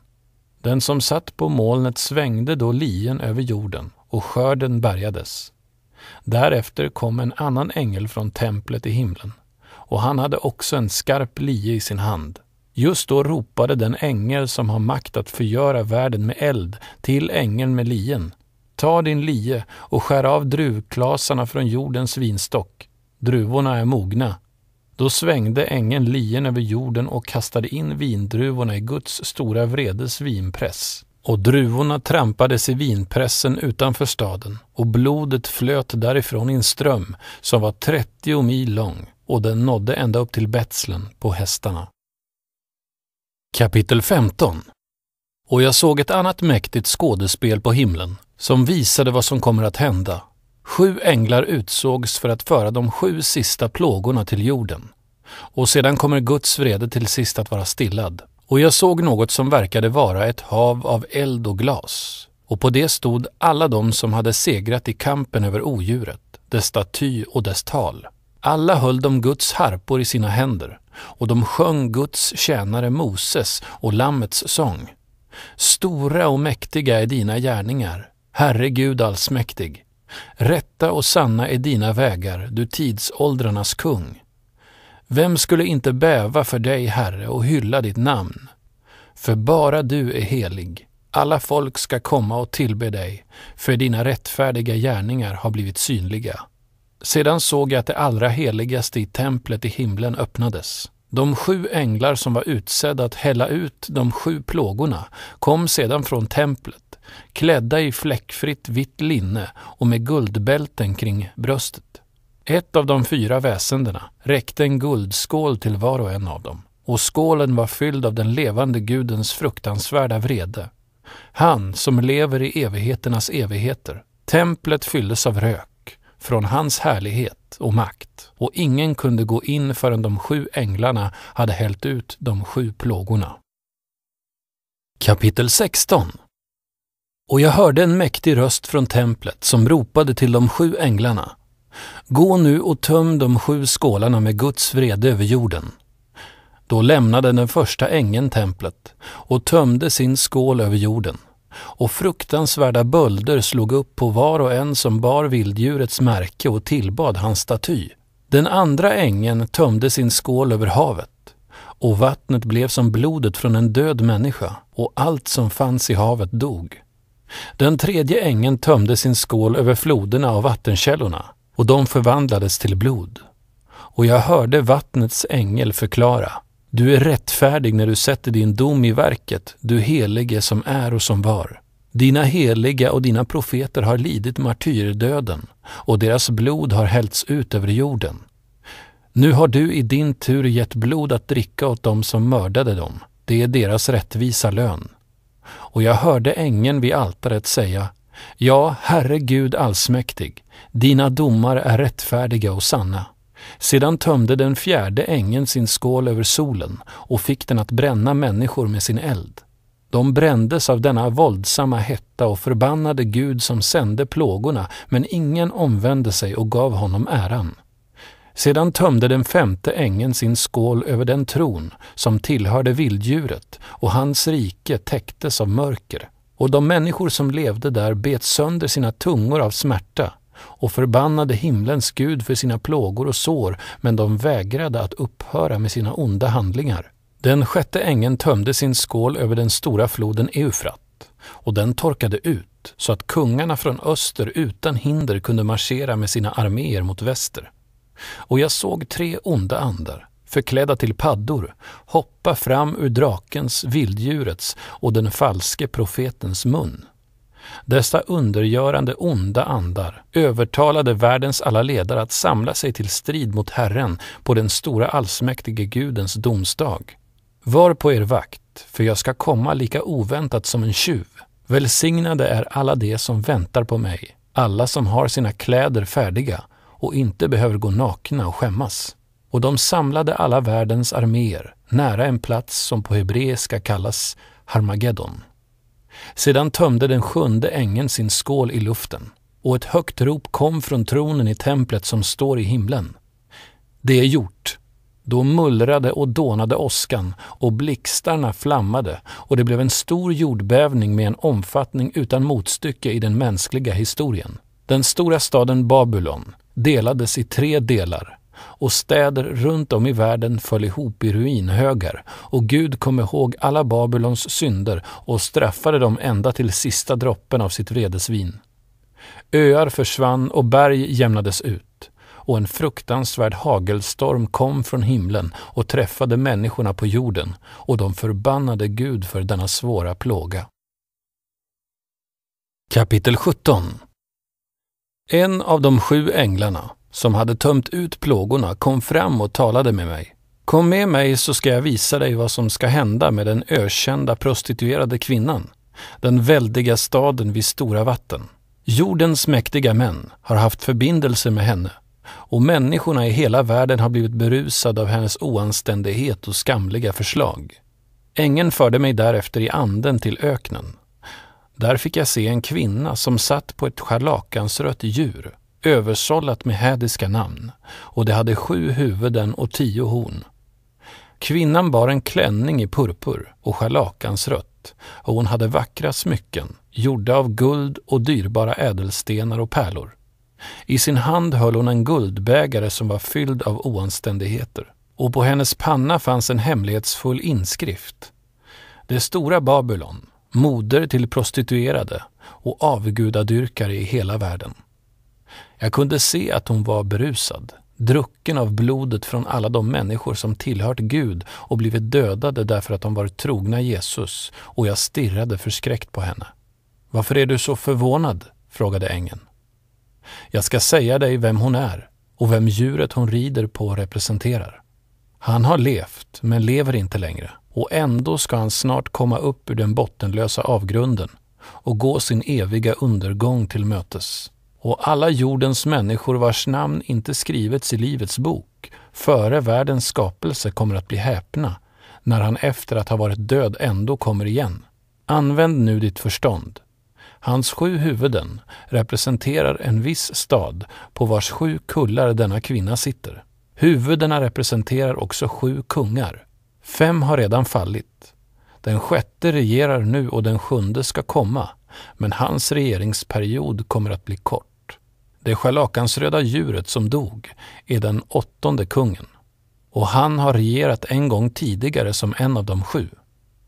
Den som satt på molnet svängde då lien över jorden och skörden bärgades. Därefter kom en annan ängel från templet i himlen och han hade också en skarp lie i sin hand. Just då ropade den ängel som har makt att förgöra världen med eld till ängeln med lien. Ta din lie och skär av druvklasarna från jordens vinstock. Druvorna är mogna, då svängde ängeln lien över jorden och kastade in vindruvorna i Guds stora vredes vinpress. Och druvorna trampades i vinpressen utanför staden, och blodet flöt därifrån i en ström som var 30 mil lång, och den nådde ända upp till Betslen på hästarna. Kapitel 15 Och jag såg ett annat mäktigt skådespel på himlen, som visade vad som kommer att hända Sju änglar utsågs för att föra de sju sista plågorna till jorden. Och sedan kommer Guds vrede till sist att vara stillad. Och jag såg något som verkade vara ett hav av eld och glas. Och på det stod alla de som hade segrat i kampen över odjuret, dess staty och dess tal. Alla höll de Guds harpor i sina händer och de sjöng Guds tjänare Moses och Lammets sång. Stora och mäktiga är dina gärningar, Herre Gud allsmäktig. Rätta och sanna är dina vägar, du tidsåldrarnas kung. Vem skulle inte bäva för dig, Herre, och hylla ditt namn? För bara du är helig. Alla folk ska komma och tillbe dig, för dina rättfärdiga gärningar har blivit synliga. Sedan såg jag att det allra heligaste i templet i himlen öppnades. De sju änglar som var utsedda att hälla ut de sju plågorna kom sedan från templet, klädda i fläckfritt vitt linne och med guldbälten kring bröstet. Ett av de fyra väsendena räckte en guldskål till var och en av dem och skålen var fylld av den levande gudens fruktansvärda vrede. Han som lever i evigheternas evigheter. Templet fylldes av rök från hans härlighet och makt och ingen kunde gå in förrän de sju änglarna hade hällt ut de sju plågorna. Kapitel 16 Och jag hörde en mäktig röst från templet som ropade till de sju änglarna. Gå nu och töm de sju skålarna med Guds vrede över jorden. Då lämnade den första ängeln templet och tömde sin skål över jorden och fruktansvärda bölder slog upp på var och en som bar vilddjurets märke och tillbad hans staty. Den andra ängen tömde sin skål över havet och vattnet blev som blodet från en död människa och allt som fanns i havet dog. Den tredje ängen tömde sin skål över floderna och vattenkällorna och de förvandlades till blod. Och jag hörde vattnets ängel förklara du är rättfärdig när du sätter din dom i verket, du helige som är och som var. Dina heliga och dina profeter har lidit martyrdöden och deras blod har hällts ut över jorden. Nu har du i din tur gett blod att dricka åt dem som mördade dem. Det är deras rättvisa lön. Och jag hörde ängeln vid altaret säga Ja, Herre Gud allsmäktig, dina domar är rättfärdiga och sanna. Sedan tömde den fjärde ängeln sin skål över solen och fick den att bränna människor med sin eld. De brändes av denna våldsamma hetta och förbannade Gud som sände plågorna, men ingen omvände sig och gav honom äran. Sedan tömde den femte ängeln sin skål över den tron som tillhörde vilddjuret och hans rike täcktes av mörker. Och de människor som levde där bet sönder sina tungor av smärta och förbannade himlens Gud för sina plågor och sår, men de vägrade att upphöra med sina onda handlingar. Den sjätte ängeln tömde sin skål över den stora floden Eufrat och den torkade ut så att kungarna från öster utan hinder kunde marschera med sina arméer mot väster. Och jag såg tre onda andar, förklädda till paddor, hoppa fram ur drakens, vilddjurets och den falske profetens mun. Dessa undergörande onda andar övertalade världens alla ledare att samla sig till strid mot Herren på den stora allsmäktige Gudens domsdag. Var på er vakt, för jag ska komma lika oväntat som en tjuv. Välsignade är alla de som väntar på mig, alla som har sina kläder färdiga och inte behöver gå nakna och skämmas. Och de samlade alla världens arméer nära en plats som på hebreiska kallas Harmageddon. Sedan tömde den sjunde ängeln sin skål i luften och ett högt rop kom från tronen i templet som står i himlen. Det är gjort. Då mullrade och dånade åskan och blixtarna flammade och det blev en stor jordbävning med en omfattning utan motstycke i den mänskliga historien. Den stora staden Babylon delades i tre delar och städer runt om i världen föll ihop i ruinhögar och Gud kom ihåg alla Babylons synder och straffade dem ända till sista droppen av sitt vredesvin. Öar försvann och berg jämnades ut och en fruktansvärd hagelstorm kom från himlen och träffade människorna på jorden och de förbannade Gud för denna svåra plåga. Kapitel 17 En av de sju änglarna, som hade tömt ut plågorna, kom fram och talade med mig. Kom med mig så ska jag visa dig vad som ska hända med den ökända prostituerade kvinnan, den väldiga staden vid Stora vatten. Jordens mäktiga män har haft förbindelse med henne och människorna i hela världen har blivit berusade av hennes oanständighet och skamliga förslag. Ängeln förde mig därefter i anden till öknen. Där fick jag se en kvinna som satt på ett scharlakansrött djur översållat med hädiska namn, och det hade sju huvuden och tio horn. Kvinnan bar en klänning i purpur och schalakansrött, och hon hade vackra smycken, gjorda av guld och dyrbara ädelstenar och pärlor. I sin hand höll hon en guldbägare som var fylld av oanständigheter, och på hennes panna fanns en hemlighetsfull inskrift. Det stora Babylon, moder till prostituerade och avgudadyrkare i hela världen. Jag kunde se att hon var berusad, drucken av blodet från alla de människor som tillhört Gud och blivit dödade därför att de varit trogna Jesus och jag stirrade förskräckt på henne. Varför är du så förvånad? frågade ängeln. Jag ska säga dig vem hon är och vem djuret hon rider på representerar. Han har levt, men lever inte längre och ändå ska han snart komma upp ur den bottenlösa avgrunden och gå sin eviga undergång till mötes och alla jordens människor vars namn inte skrivits i Livets bok före världens skapelse kommer att bli häpna när han efter att ha varit död ändå kommer igen. Använd nu ditt förstånd. Hans sju huvuden representerar en viss stad på vars sju kullar denna kvinna sitter. Huvudena representerar också sju kungar. Fem har redan fallit. Den sjätte regerar nu och den sjunde ska komma, men hans regeringsperiod kommer att bli kort det scharlakansröda djuret som dog, är den åttonde kungen och han har regerat en gång tidigare som en av de sju.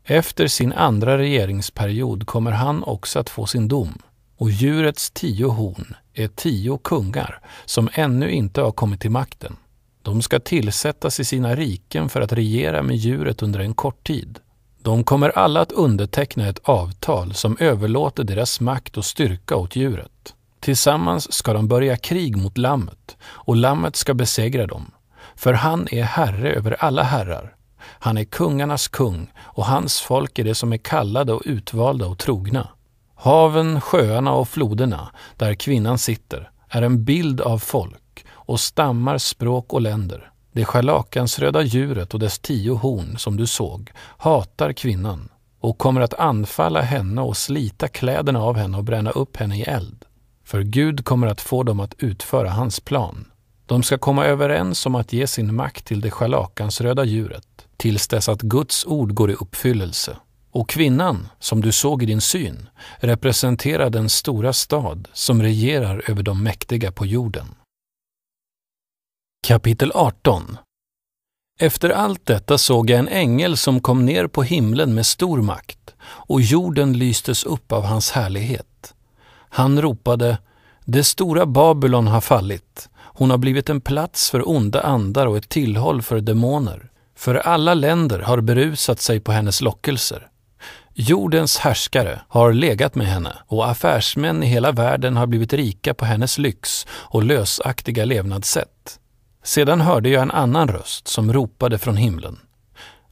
Efter sin andra regeringsperiod kommer han också att få sin dom och djurets tio horn är tio kungar som ännu inte har kommit till makten. De ska tillsättas i sina riken för att regera med djuret under en kort tid. De kommer alla att underteckna ett avtal som överlåter deras makt och styrka åt djuret. Tillsammans ska de börja krig mot Lammet och Lammet ska besegra dem. För han är herre över alla herrar. Han är kungarnas kung och hans folk är det som är kallade och utvalda och trogna. Haven, sjöarna och floderna där kvinnan sitter är en bild av folk och stammar, språk och länder. Det scharlakansröda djuret och dess tio horn som du såg hatar kvinnan och kommer att anfalla henne och slita kläderna av henne och bränna upp henne i eld för Gud kommer att få dem att utföra hans plan. De ska komma överens om att ge sin makt till det schalakansröda djuret, tills dess att Guds ord går i uppfyllelse. Och kvinnan, som du såg i din syn, representerar den stora stad som regerar över de mäktiga på jorden. Kapitel 18 Efter allt detta såg jag en ängel som kom ner på himlen med stor makt, och jorden lystes upp av hans härlighet. Han ropade ”Det stora Babylon har fallit. Hon har blivit en plats för onda andar och ett tillhåll för demoner. För alla länder har berusat sig på hennes lockelser. Jordens härskare har legat med henne och affärsmän i hela världen har blivit rika på hennes lyx och lösaktiga levnadssätt. Sedan hörde jag en annan röst som ropade från himlen.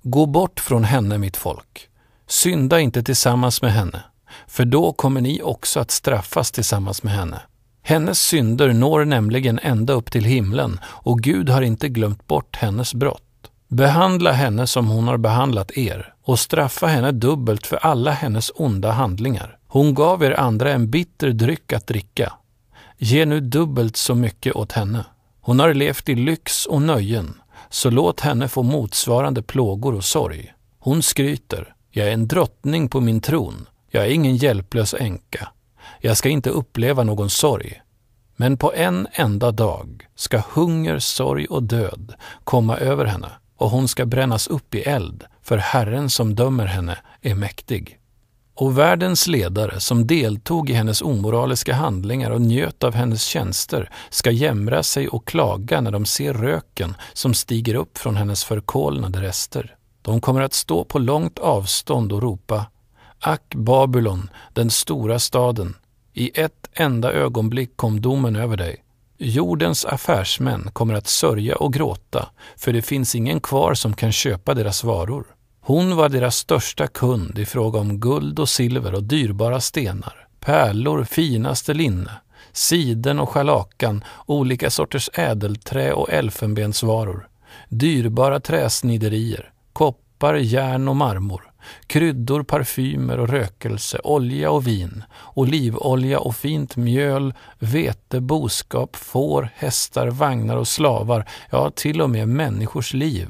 Gå bort från henne, mitt folk. Synda inte tillsammans med henne för då kommer ni också att straffas tillsammans med henne. Hennes synder når nämligen ända upp till himlen och Gud har inte glömt bort hennes brott. Behandla henne som hon har behandlat er och straffa henne dubbelt för alla hennes onda handlingar. Hon gav er andra en bitter dryck att dricka. Ge nu dubbelt så mycket åt henne. Hon har levt i lyx och nöjen, så låt henne få motsvarande plågor och sorg. Hon skryter. Jag är en drottning på min tron. Jag är ingen hjälplös änka. Jag ska inte uppleva någon sorg. Men på en enda dag ska hunger, sorg och död komma över henne och hon ska brännas upp i eld, för Herren som dömer henne är mäktig. Och världens ledare som deltog i hennes omoraliska handlingar och njöt av hennes tjänster ska jämra sig och klaga när de ser röken som stiger upp från hennes förkolnade rester. De kommer att stå på långt avstånd och ropa Ack Babylon, den stora staden, i ett enda ögonblick kom domen över dig. Jordens affärsmän kommer att sörja och gråta, för det finns ingen kvar som kan köpa deras varor. Hon var deras största kund i fråga om guld och silver och dyrbara stenar, pärlor, finaste linne, siden och schalakan, olika sorters ädelträ och elfenbensvaror, dyrbara träsniderier, koppar, järn och marmor kryddor, parfymer och rökelse, olja och vin, olivolja och fint mjöl, vete, boskap, får, hästar, vagnar och slavar, ja till och med människors liv.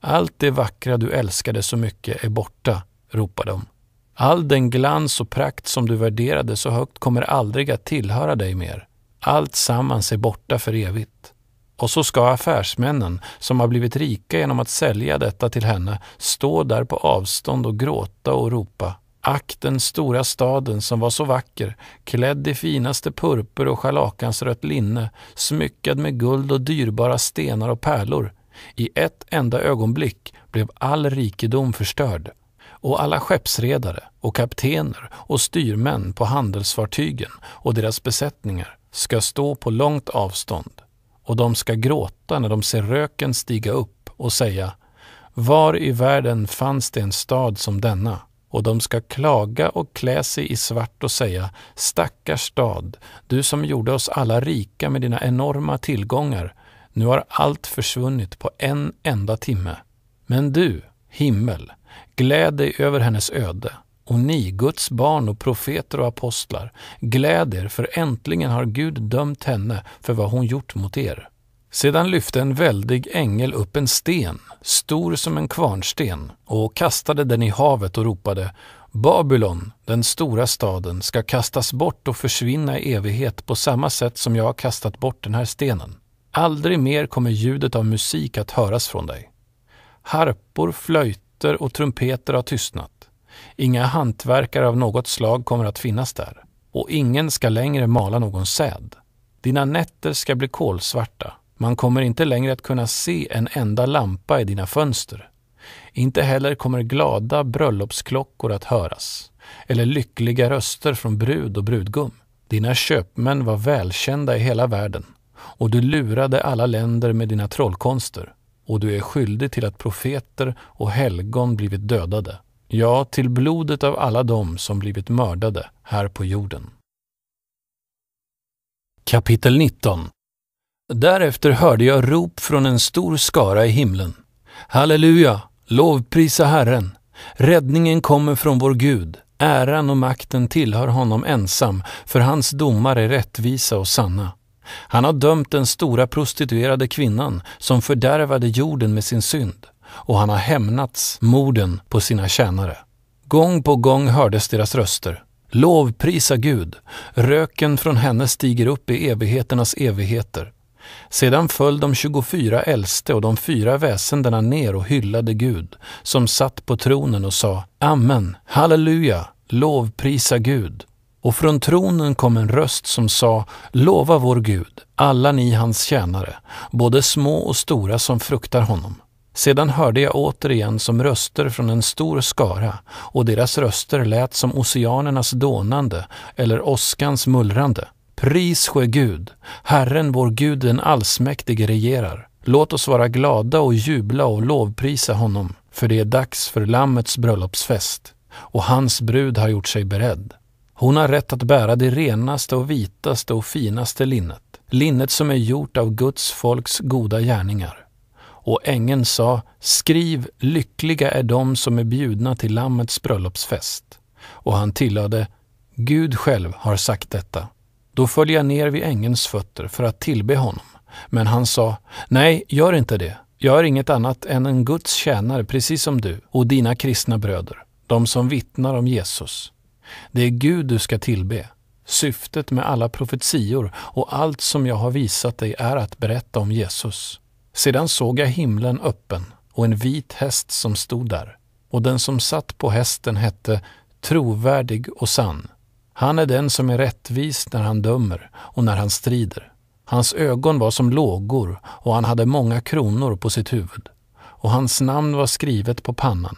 Allt det vackra du älskade så mycket är borta, ropade de. All den glans och prakt som du värderade så högt kommer aldrig att tillhöra dig mer. Allt sammans är borta för evigt. Och så ska affärsmännen, som har blivit rika genom att sälja detta till henne, stå där på avstånd och gråta och ropa. Ack den stora staden som var så vacker, klädd i finaste purpur och schalakansrött linne, smyckad med guld och dyrbara stenar och pärlor. I ett enda ögonblick blev all rikedom förstörd och alla skeppsredare och kaptener och styrmän på handelsfartygen och deras besättningar ska stå på långt avstånd och de ska gråta när de ser röken stiga upp och säga Var i världen fanns det en stad som denna? Och de ska klaga och klä sig i svart och säga Stackars stad, du som gjorde oss alla rika med dina enorma tillgångar. Nu har allt försvunnit på en enda timme. Men du, himmel, gläd dig över hennes öde och ni, Guds barn och profeter och apostlar, gläd er, för äntligen har Gud dömt henne för vad hon gjort mot er. Sedan lyfte en väldig ängel upp en sten, stor som en kvarnsten, och kastade den i havet och ropade Babylon, den stora staden, ska kastas bort och försvinna i evighet på samma sätt som jag har kastat bort den här stenen. Aldrig mer kommer ljudet av musik att höras från dig. Harpor, flöjter och trumpeter har tystnat. Inga hantverkare av något slag kommer att finnas där. Och ingen ska längre mala någon säd. Dina nätter ska bli kolsvarta. Man kommer inte längre att kunna se en enda lampa i dina fönster. Inte heller kommer glada bröllopsklockor att höras eller lyckliga röster från brud och brudgum. Dina köpmän var välkända i hela världen och du lurade alla länder med dina trollkonster och du är skyldig till att profeter och helgon blivit dödade ja, till blodet av alla dem som blivit mördade här på jorden. Kapitel 19 Därefter hörde jag rop från en stor skara i himlen. Halleluja, lovprisa Herren! Räddningen kommer från vår Gud. Äran och makten tillhör honom ensam, för hans domar är rättvisa och sanna. Han har dömt den stora prostituerade kvinnan som fördärvade jorden med sin synd och han har hämnats morden på sina tjänare. Gång på gång hördes deras röster. Lovprisa Gud, röken från henne stiger upp i evigheternas evigheter. Sedan föll de 24 äldste och de fyra väsendena ner och hyllade Gud, som satt på tronen och sa Amen, halleluja, lovprisa Gud. Och från tronen kom en röst som sa Lova vår Gud, alla ni hans tjänare, både små och stora som fruktar honom. Sedan hörde jag återigen som röster från en stor skara och deras röster lät som oceanernas dånande eller åskans mullrande. Pris ske Gud, Herren vår Gud den allsmäktige regerar. Låt oss vara glada och jubla och lovprisa honom, för det är dags för Lammets bröllopsfest och hans brud har gjort sig beredd. Hon har rätt att bära det renaste och vitaste och finaste linnet, linnet som är gjort av Guds folks goda gärningar och ängeln sa Skriv, lyckliga är de som är bjudna till Lammets bröllopsfest. Och han tillade Gud själv har sagt detta. Då föll jag ner vid ängens fötter för att tillbe honom. Men han sa Nej, gör inte det. Jag är inget annat än en Guds tjänare precis som du och dina kristna bröder, de som vittnar om Jesus. Det är Gud du ska tillbe. Syftet med alla profetior och allt som jag har visat dig är att berätta om Jesus. Sedan såg jag himlen öppen och en vit häst som stod där, och den som satt på hästen hette Trovärdig och sann. Han är den som är rättvis när han dömer och när han strider. Hans ögon var som lågor och han hade många kronor på sitt huvud. Och hans namn var skrivet på pannan,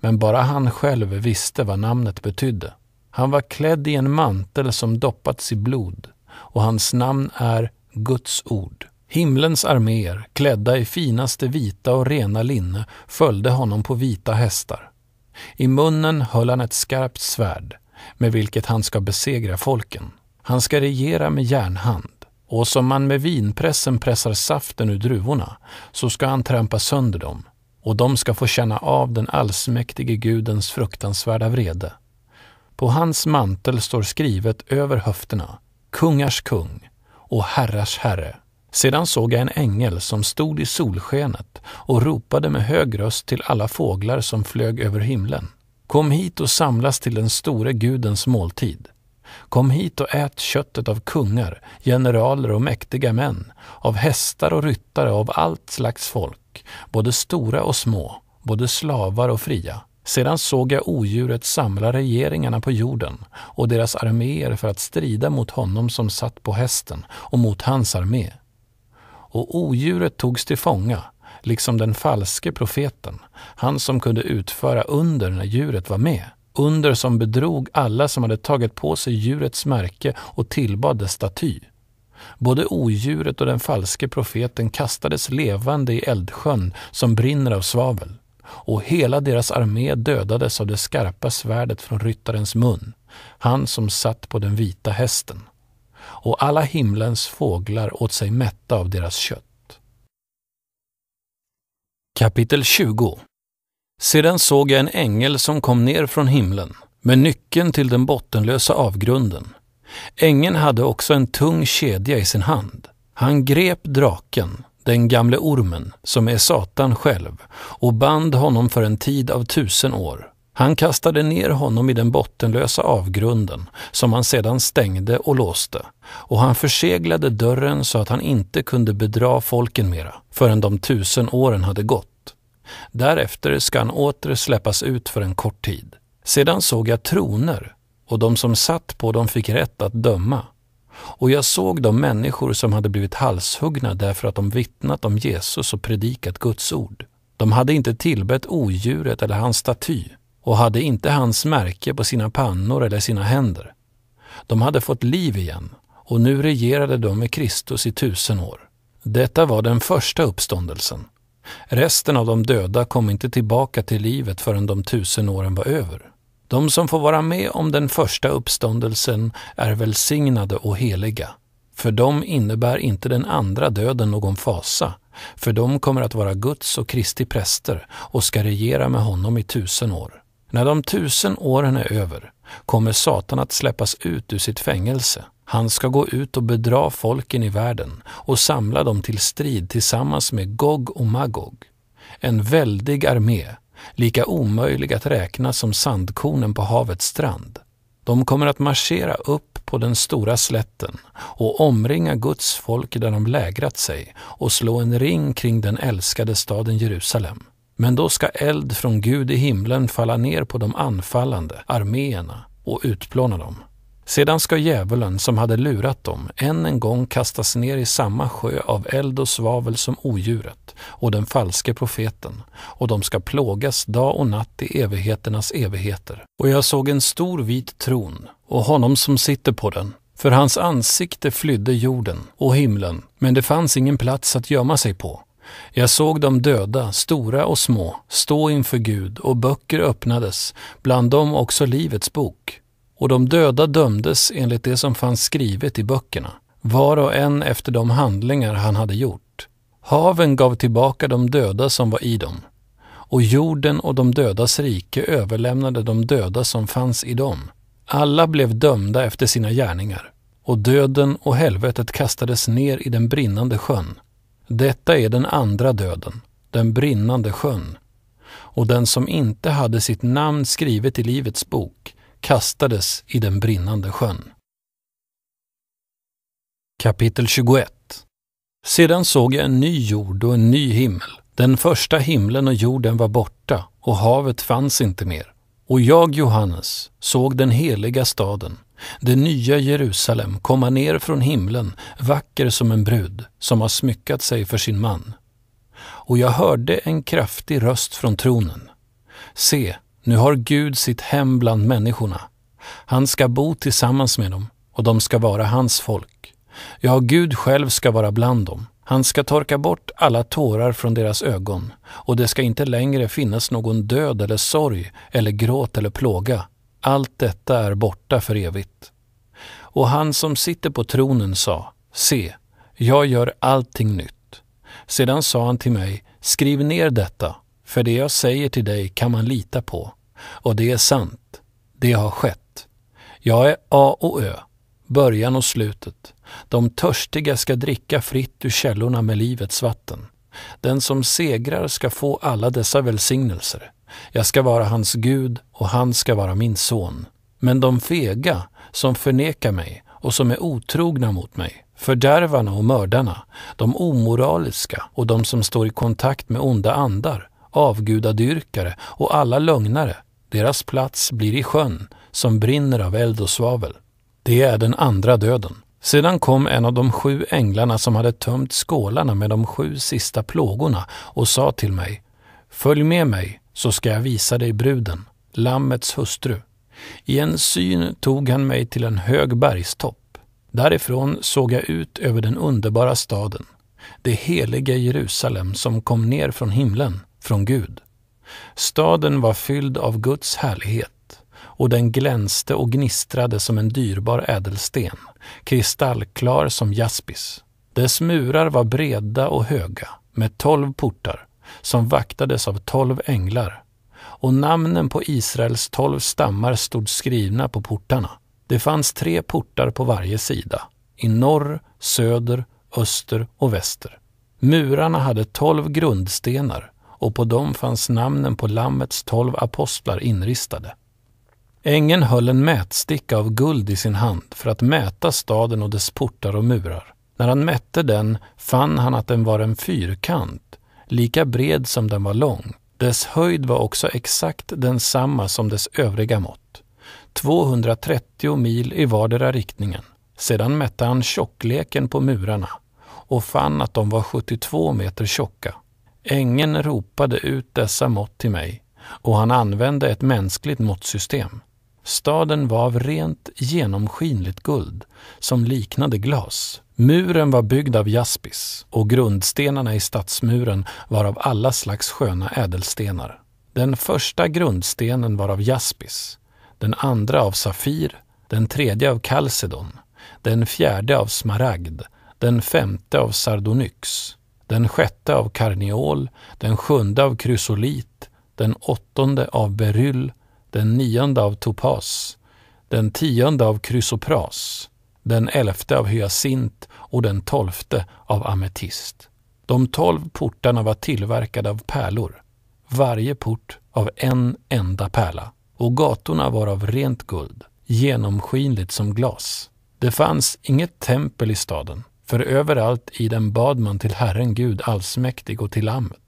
men bara han själv visste vad namnet betydde. Han var klädd i en mantel som doppats i blod och hans namn är Guds ord. Himlens arméer, klädda i finaste vita och rena linne, följde honom på vita hästar. I munnen höll han ett skarpt svärd, med vilket han ska besegra folken. Han ska regera med järnhand, och som man med vinpressen pressar saften ur druvorna, så ska han trampa sönder dem, och de ska få känna av den allsmäktige gudens fruktansvärda vrede. På hans mantel står skrivet över höfterna, kungars kung och herrars herre. Sedan såg jag en ängel som stod i solskenet och ropade med hög röst till alla fåglar som flög över himlen. Kom hit och samlas till den store gudens måltid. Kom hit och ät köttet av kungar, generaler och mäktiga män, av hästar och ryttare av allt slags folk, både stora och små, både slavar och fria. Sedan såg jag odjuret samla regeringarna på jorden och deras arméer för att strida mot honom som satt på hästen och mot hans armé och odjuret togs till fånga, liksom den falske profeten, han som kunde utföra under när djuret var med, under som bedrog alla som hade tagit på sig djurets märke och tillbad dess staty. Både odjuret och den falske profeten kastades levande i eldsjön som brinner av svavel och hela deras armé dödades av det skarpa svärdet från ryttarens mun, han som satt på den vita hästen och alla himlens fåglar åt sig mätta av deras kött. Kapitel 20 Sedan såg jag en ängel som kom ner från himlen med nyckeln till den bottenlösa avgrunden. Ängeln hade också en tung kedja i sin hand. Han grep draken, den gamle ormen, som är Satan själv, och band honom för en tid av tusen år han kastade ner honom i den bottenlösa avgrunden som han sedan stängde och låste och han förseglade dörren så att han inte kunde bedra folken mera förrän de tusen åren hade gått. Därefter ska han åter släppas ut för en kort tid. Sedan såg jag troner och de som satt på dem fick rätt att döma. Och jag såg de människor som hade blivit halshuggna därför att de vittnat om Jesus och predikat Guds ord. De hade inte tillbett odjuret eller hans staty och hade inte hans märke på sina pannor eller sina händer. De hade fått liv igen och nu regerade de med Kristus i tusen år. Detta var den första uppståndelsen. Resten av de döda kom inte tillbaka till livet förrän de tusen åren var över. De som får vara med om den första uppståndelsen är välsignade och heliga. För dem innebär inte den andra döden någon fasa, för de kommer att vara Guds och Kristi präster och ska regera med honom i tusen år. När de tusen åren är över kommer Satan att släppas ut ur sitt fängelse. Han ska gå ut och bedra folken i världen och samla dem till strid tillsammans med Gog och Magog. En väldig armé, lika omöjlig att räkna som sandkornen på havets strand. De kommer att marschera upp på den stora slätten och omringa Guds folk där de lägrat sig och slå en ring kring den älskade staden Jerusalem. Men då ska eld från Gud i himlen falla ner på de anfallande arméerna och utplåna dem. Sedan ska djävulen som hade lurat dem än en gång kastas ner i samma sjö av eld och svavel som odjuret och den falske profeten och de ska plågas dag och natt i evigheternas evigheter. Och jag såg en stor vit tron och honom som sitter på den för hans ansikte flydde jorden och himlen, men det fanns ingen plats att gömma sig på. Jag såg de döda, stora och små, stå inför Gud och böcker öppnades, bland dem också Livets bok. Och de döda dömdes enligt det som fanns skrivet i böckerna, var och en efter de handlingar han hade gjort. Haven gav tillbaka de döda som var i dem, och jorden och de dödas rike överlämnade de döda som fanns i dem. Alla blev dömda efter sina gärningar, och döden och helvetet kastades ner i den brinnande sjön. Detta är den andra döden, den brinnande sjön. Och den som inte hade sitt namn skrivet i Livets bok kastades i den brinnande sjön. Kapitel 21 Sedan såg jag en ny jord och en ny himmel. Den första himlen och jorden var borta och havet fanns inte mer. Och jag, Johannes, såg den heliga staden det nya Jerusalem komma ner från himlen, vacker som en brud, som har smyckat sig för sin man. Och jag hörde en kraftig röst från tronen. Se, nu har Gud sitt hem bland människorna. Han ska bo tillsammans med dem, och de ska vara hans folk. Ja, Gud själv ska vara bland dem. Han ska torka bort alla tårar från deras ögon och det ska inte längre finnas någon död eller sorg eller gråt eller plåga allt detta är borta för evigt. Och han som sitter på tronen sa, se, jag gör allting nytt. Sedan sa han till mig, skriv ner detta, för det jag säger till dig kan man lita på. Och det är sant, det har skett. Jag är A och Ö, början och slutet. De törstiga ska dricka fritt ur källorna med livets vatten. Den som segrar ska få alla dessa välsignelser. Jag ska vara hans Gud och han ska vara min son. Men de fega, som förnekar mig och som är otrogna mot mig, fördärvarna och mördarna, de omoraliska och de som står i kontakt med onda andar, avgudadyrkare och alla lögnare, deras plats blir i sjön som brinner av eld och svavel. Det är den andra döden. Sedan kom en av de sju änglarna som hade tömt skålarna med de sju sista plågorna och sa till mig Följ med mig så ska jag visa dig bruden, lammets hustru. I en syn tog han mig till en hög bergstopp. Därifrån såg jag ut över den underbara staden, det heliga Jerusalem som kom ner från himlen, från Gud. Staden var fylld av Guds härlighet och den glänste och gnistrade som en dyrbar ädelsten, kristallklar som jaspis. Dess murar var breda och höga, med tolv portar som vaktades av tolv änglar. Och namnen på Israels tolv stammar stod skrivna på portarna. Det fanns tre portar på varje sida, i norr, söder, öster och väster. Murarna hade tolv grundstenar och på dem fanns namnen på Lammets tolv apostlar inristade. Ängeln höll en mätsticka av guld i sin hand för att mäta staden och dess portar och murar. När han mätte den fann han att den var en fyrkant lika bred som den var lång. Dess höjd var också exakt densamma som dess övriga mått. 230 mil i vardera riktningen. Sedan mätte han tjockleken på murarna och fann att de var 72 meter tjocka. Ängen ropade ut dessa mått till mig och han använde ett mänskligt måttsystem. Staden var av rent genomskinligt guld som liknade glas. Muren var byggd av jaspis och grundstenarna i stadsmuren var av alla slags sköna ädelstenar. Den första grundstenen var av jaspis, den andra av safir, den tredje av kalcedon, den fjärde av smaragd, den femte av sardonyx, den sjätte av karneol, den sjunde av krysolit, den åttonde av beryll, den nionde av topas, den tionde av krysopras, den elfte av hyacint och den tolfte av ametist. De tolv portarna var tillverkade av pärlor, varje port av en enda pärla, och gatorna var av rent guld, genomskinligt som glas. Det fanns inget tempel i staden, för överallt i den bad man till Herren Gud allsmäktig och till Lammet.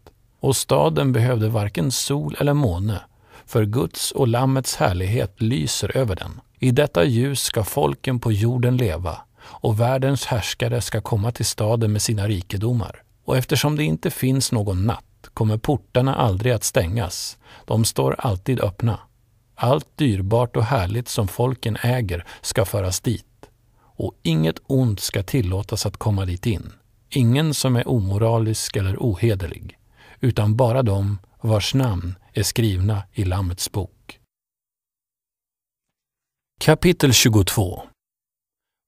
Och staden behövde varken sol eller måne, för Guds och Lammets härlighet lyser över den. I detta ljus ska folken på jorden leva, och världens härskare ska komma till staden med sina rikedomar. Och eftersom det inte finns någon natt kommer portarna aldrig att stängas. De står alltid öppna. Allt dyrbart och härligt som folken äger ska föras dit. Och inget ont ska tillåtas att komma dit in. Ingen som är omoralisk eller ohederlig, utan bara de vars namn är skrivna i Lammets bok. Kapitel 22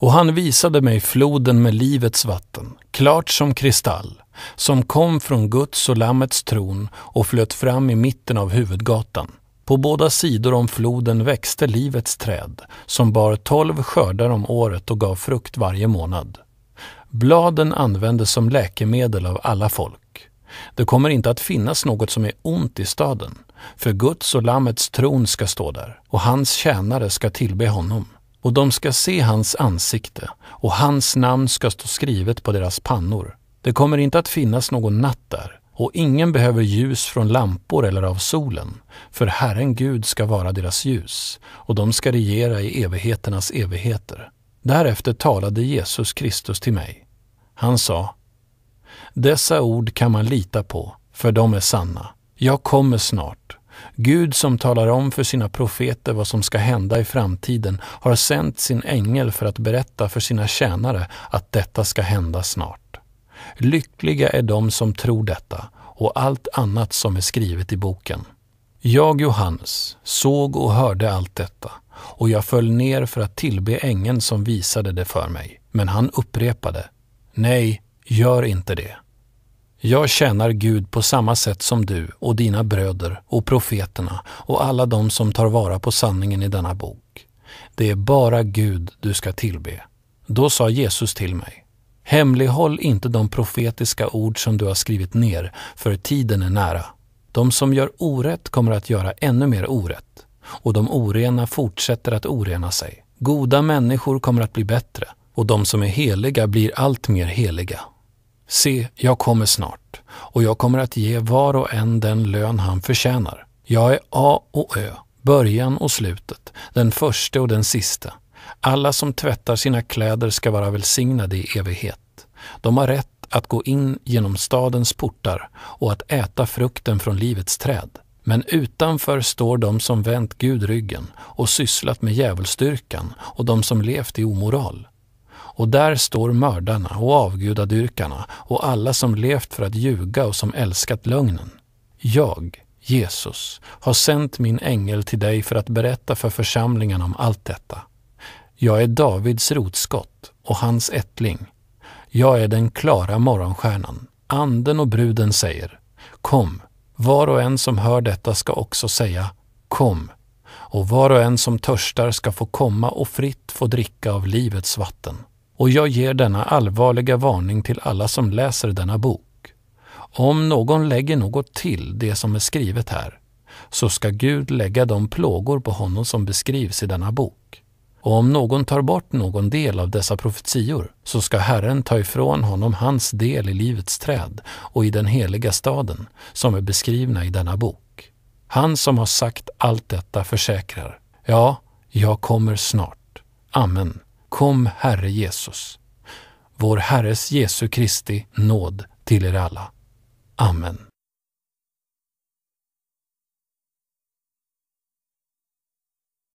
och han visade mig floden med livets vatten, klart som kristall, som kom från Guds och Lammets tron och flöt fram i mitten av huvudgatan. På båda sidor om floden växte livets träd, som bar tolv skördar om året och gav frukt varje månad. Bladen användes som läkemedel av alla folk. Det kommer inte att finnas något som är ont i staden, för Guds och Lammets tron ska stå där, och hans tjänare ska tillbe honom och de ska se hans ansikte och hans namn ska stå skrivet på deras pannor. Det kommer inte att finnas någon natt där och ingen behöver ljus från lampor eller av solen, för Herren Gud ska vara deras ljus och de ska regera i evigheternas evigheter. Därefter talade Jesus Kristus till mig. Han sa dessa ord kan man lita på, för de är sanna. Jag kommer snart. Gud som talar om för sina profeter vad som ska hända i framtiden har sänt sin ängel för att berätta för sina tjänare att detta ska hända snart. Lyckliga är de som tror detta och allt annat som är skrivet i boken. Jag, Johannes, såg och hörde allt detta och jag föll ner för att tillbe ängeln som visade det för mig. Men han upprepade, nej, gör inte det. Jag tjänar Gud på samma sätt som du och dina bröder och profeterna och alla de som tar vara på sanningen i denna bok. Det är bara Gud du ska tillbe. Då sa Jesus till mig, hemlighåll inte de profetiska ord som du har skrivit ner, för tiden är nära. De som gör orätt kommer att göra ännu mer orätt, och de orena fortsätter att orena sig. Goda människor kommer att bli bättre, och de som är heliga blir allt mer heliga. Se, jag kommer snart och jag kommer att ge var och en den lön han förtjänar. Jag är A och Ö, början och slutet, den förste och den siste. Alla som tvättar sina kläder ska vara välsignade i evighet. De har rätt att gå in genom stadens portar och att äta frukten från livets träd. Men utanför står de som vänt Gud ryggen och sysslat med djävulsdyrkan och de som levt i omoral och där står mördarna och avgudadyrkarna och alla som levt för att ljuga och som älskat lögnen. Jag, Jesus, har sänt min ängel till dig för att berätta för församlingen om allt detta. Jag är Davids rotskott och hans ättling. Jag är den klara morgonstjärnan. Anden och bruden säger Kom, var och en som hör detta ska också säga Kom, och var och en som törstar ska få komma och fritt få dricka av livets vatten. Och jag ger denna allvarliga varning till alla som läser denna bok. Om någon lägger något till det som är skrivet här, så ska Gud lägga de plågor på honom som beskrivs i denna bok. Och om någon tar bort någon del av dessa profetior, så ska Herren ta ifrån honom hans del i Livets träd och i den heliga staden, som är beskrivna i denna bok. Han som har sagt allt detta försäkrar, ja, jag kommer snart. Amen. Kom Herre Jesus. Vår Herres Jesu Kristi nåd till er alla. Amen.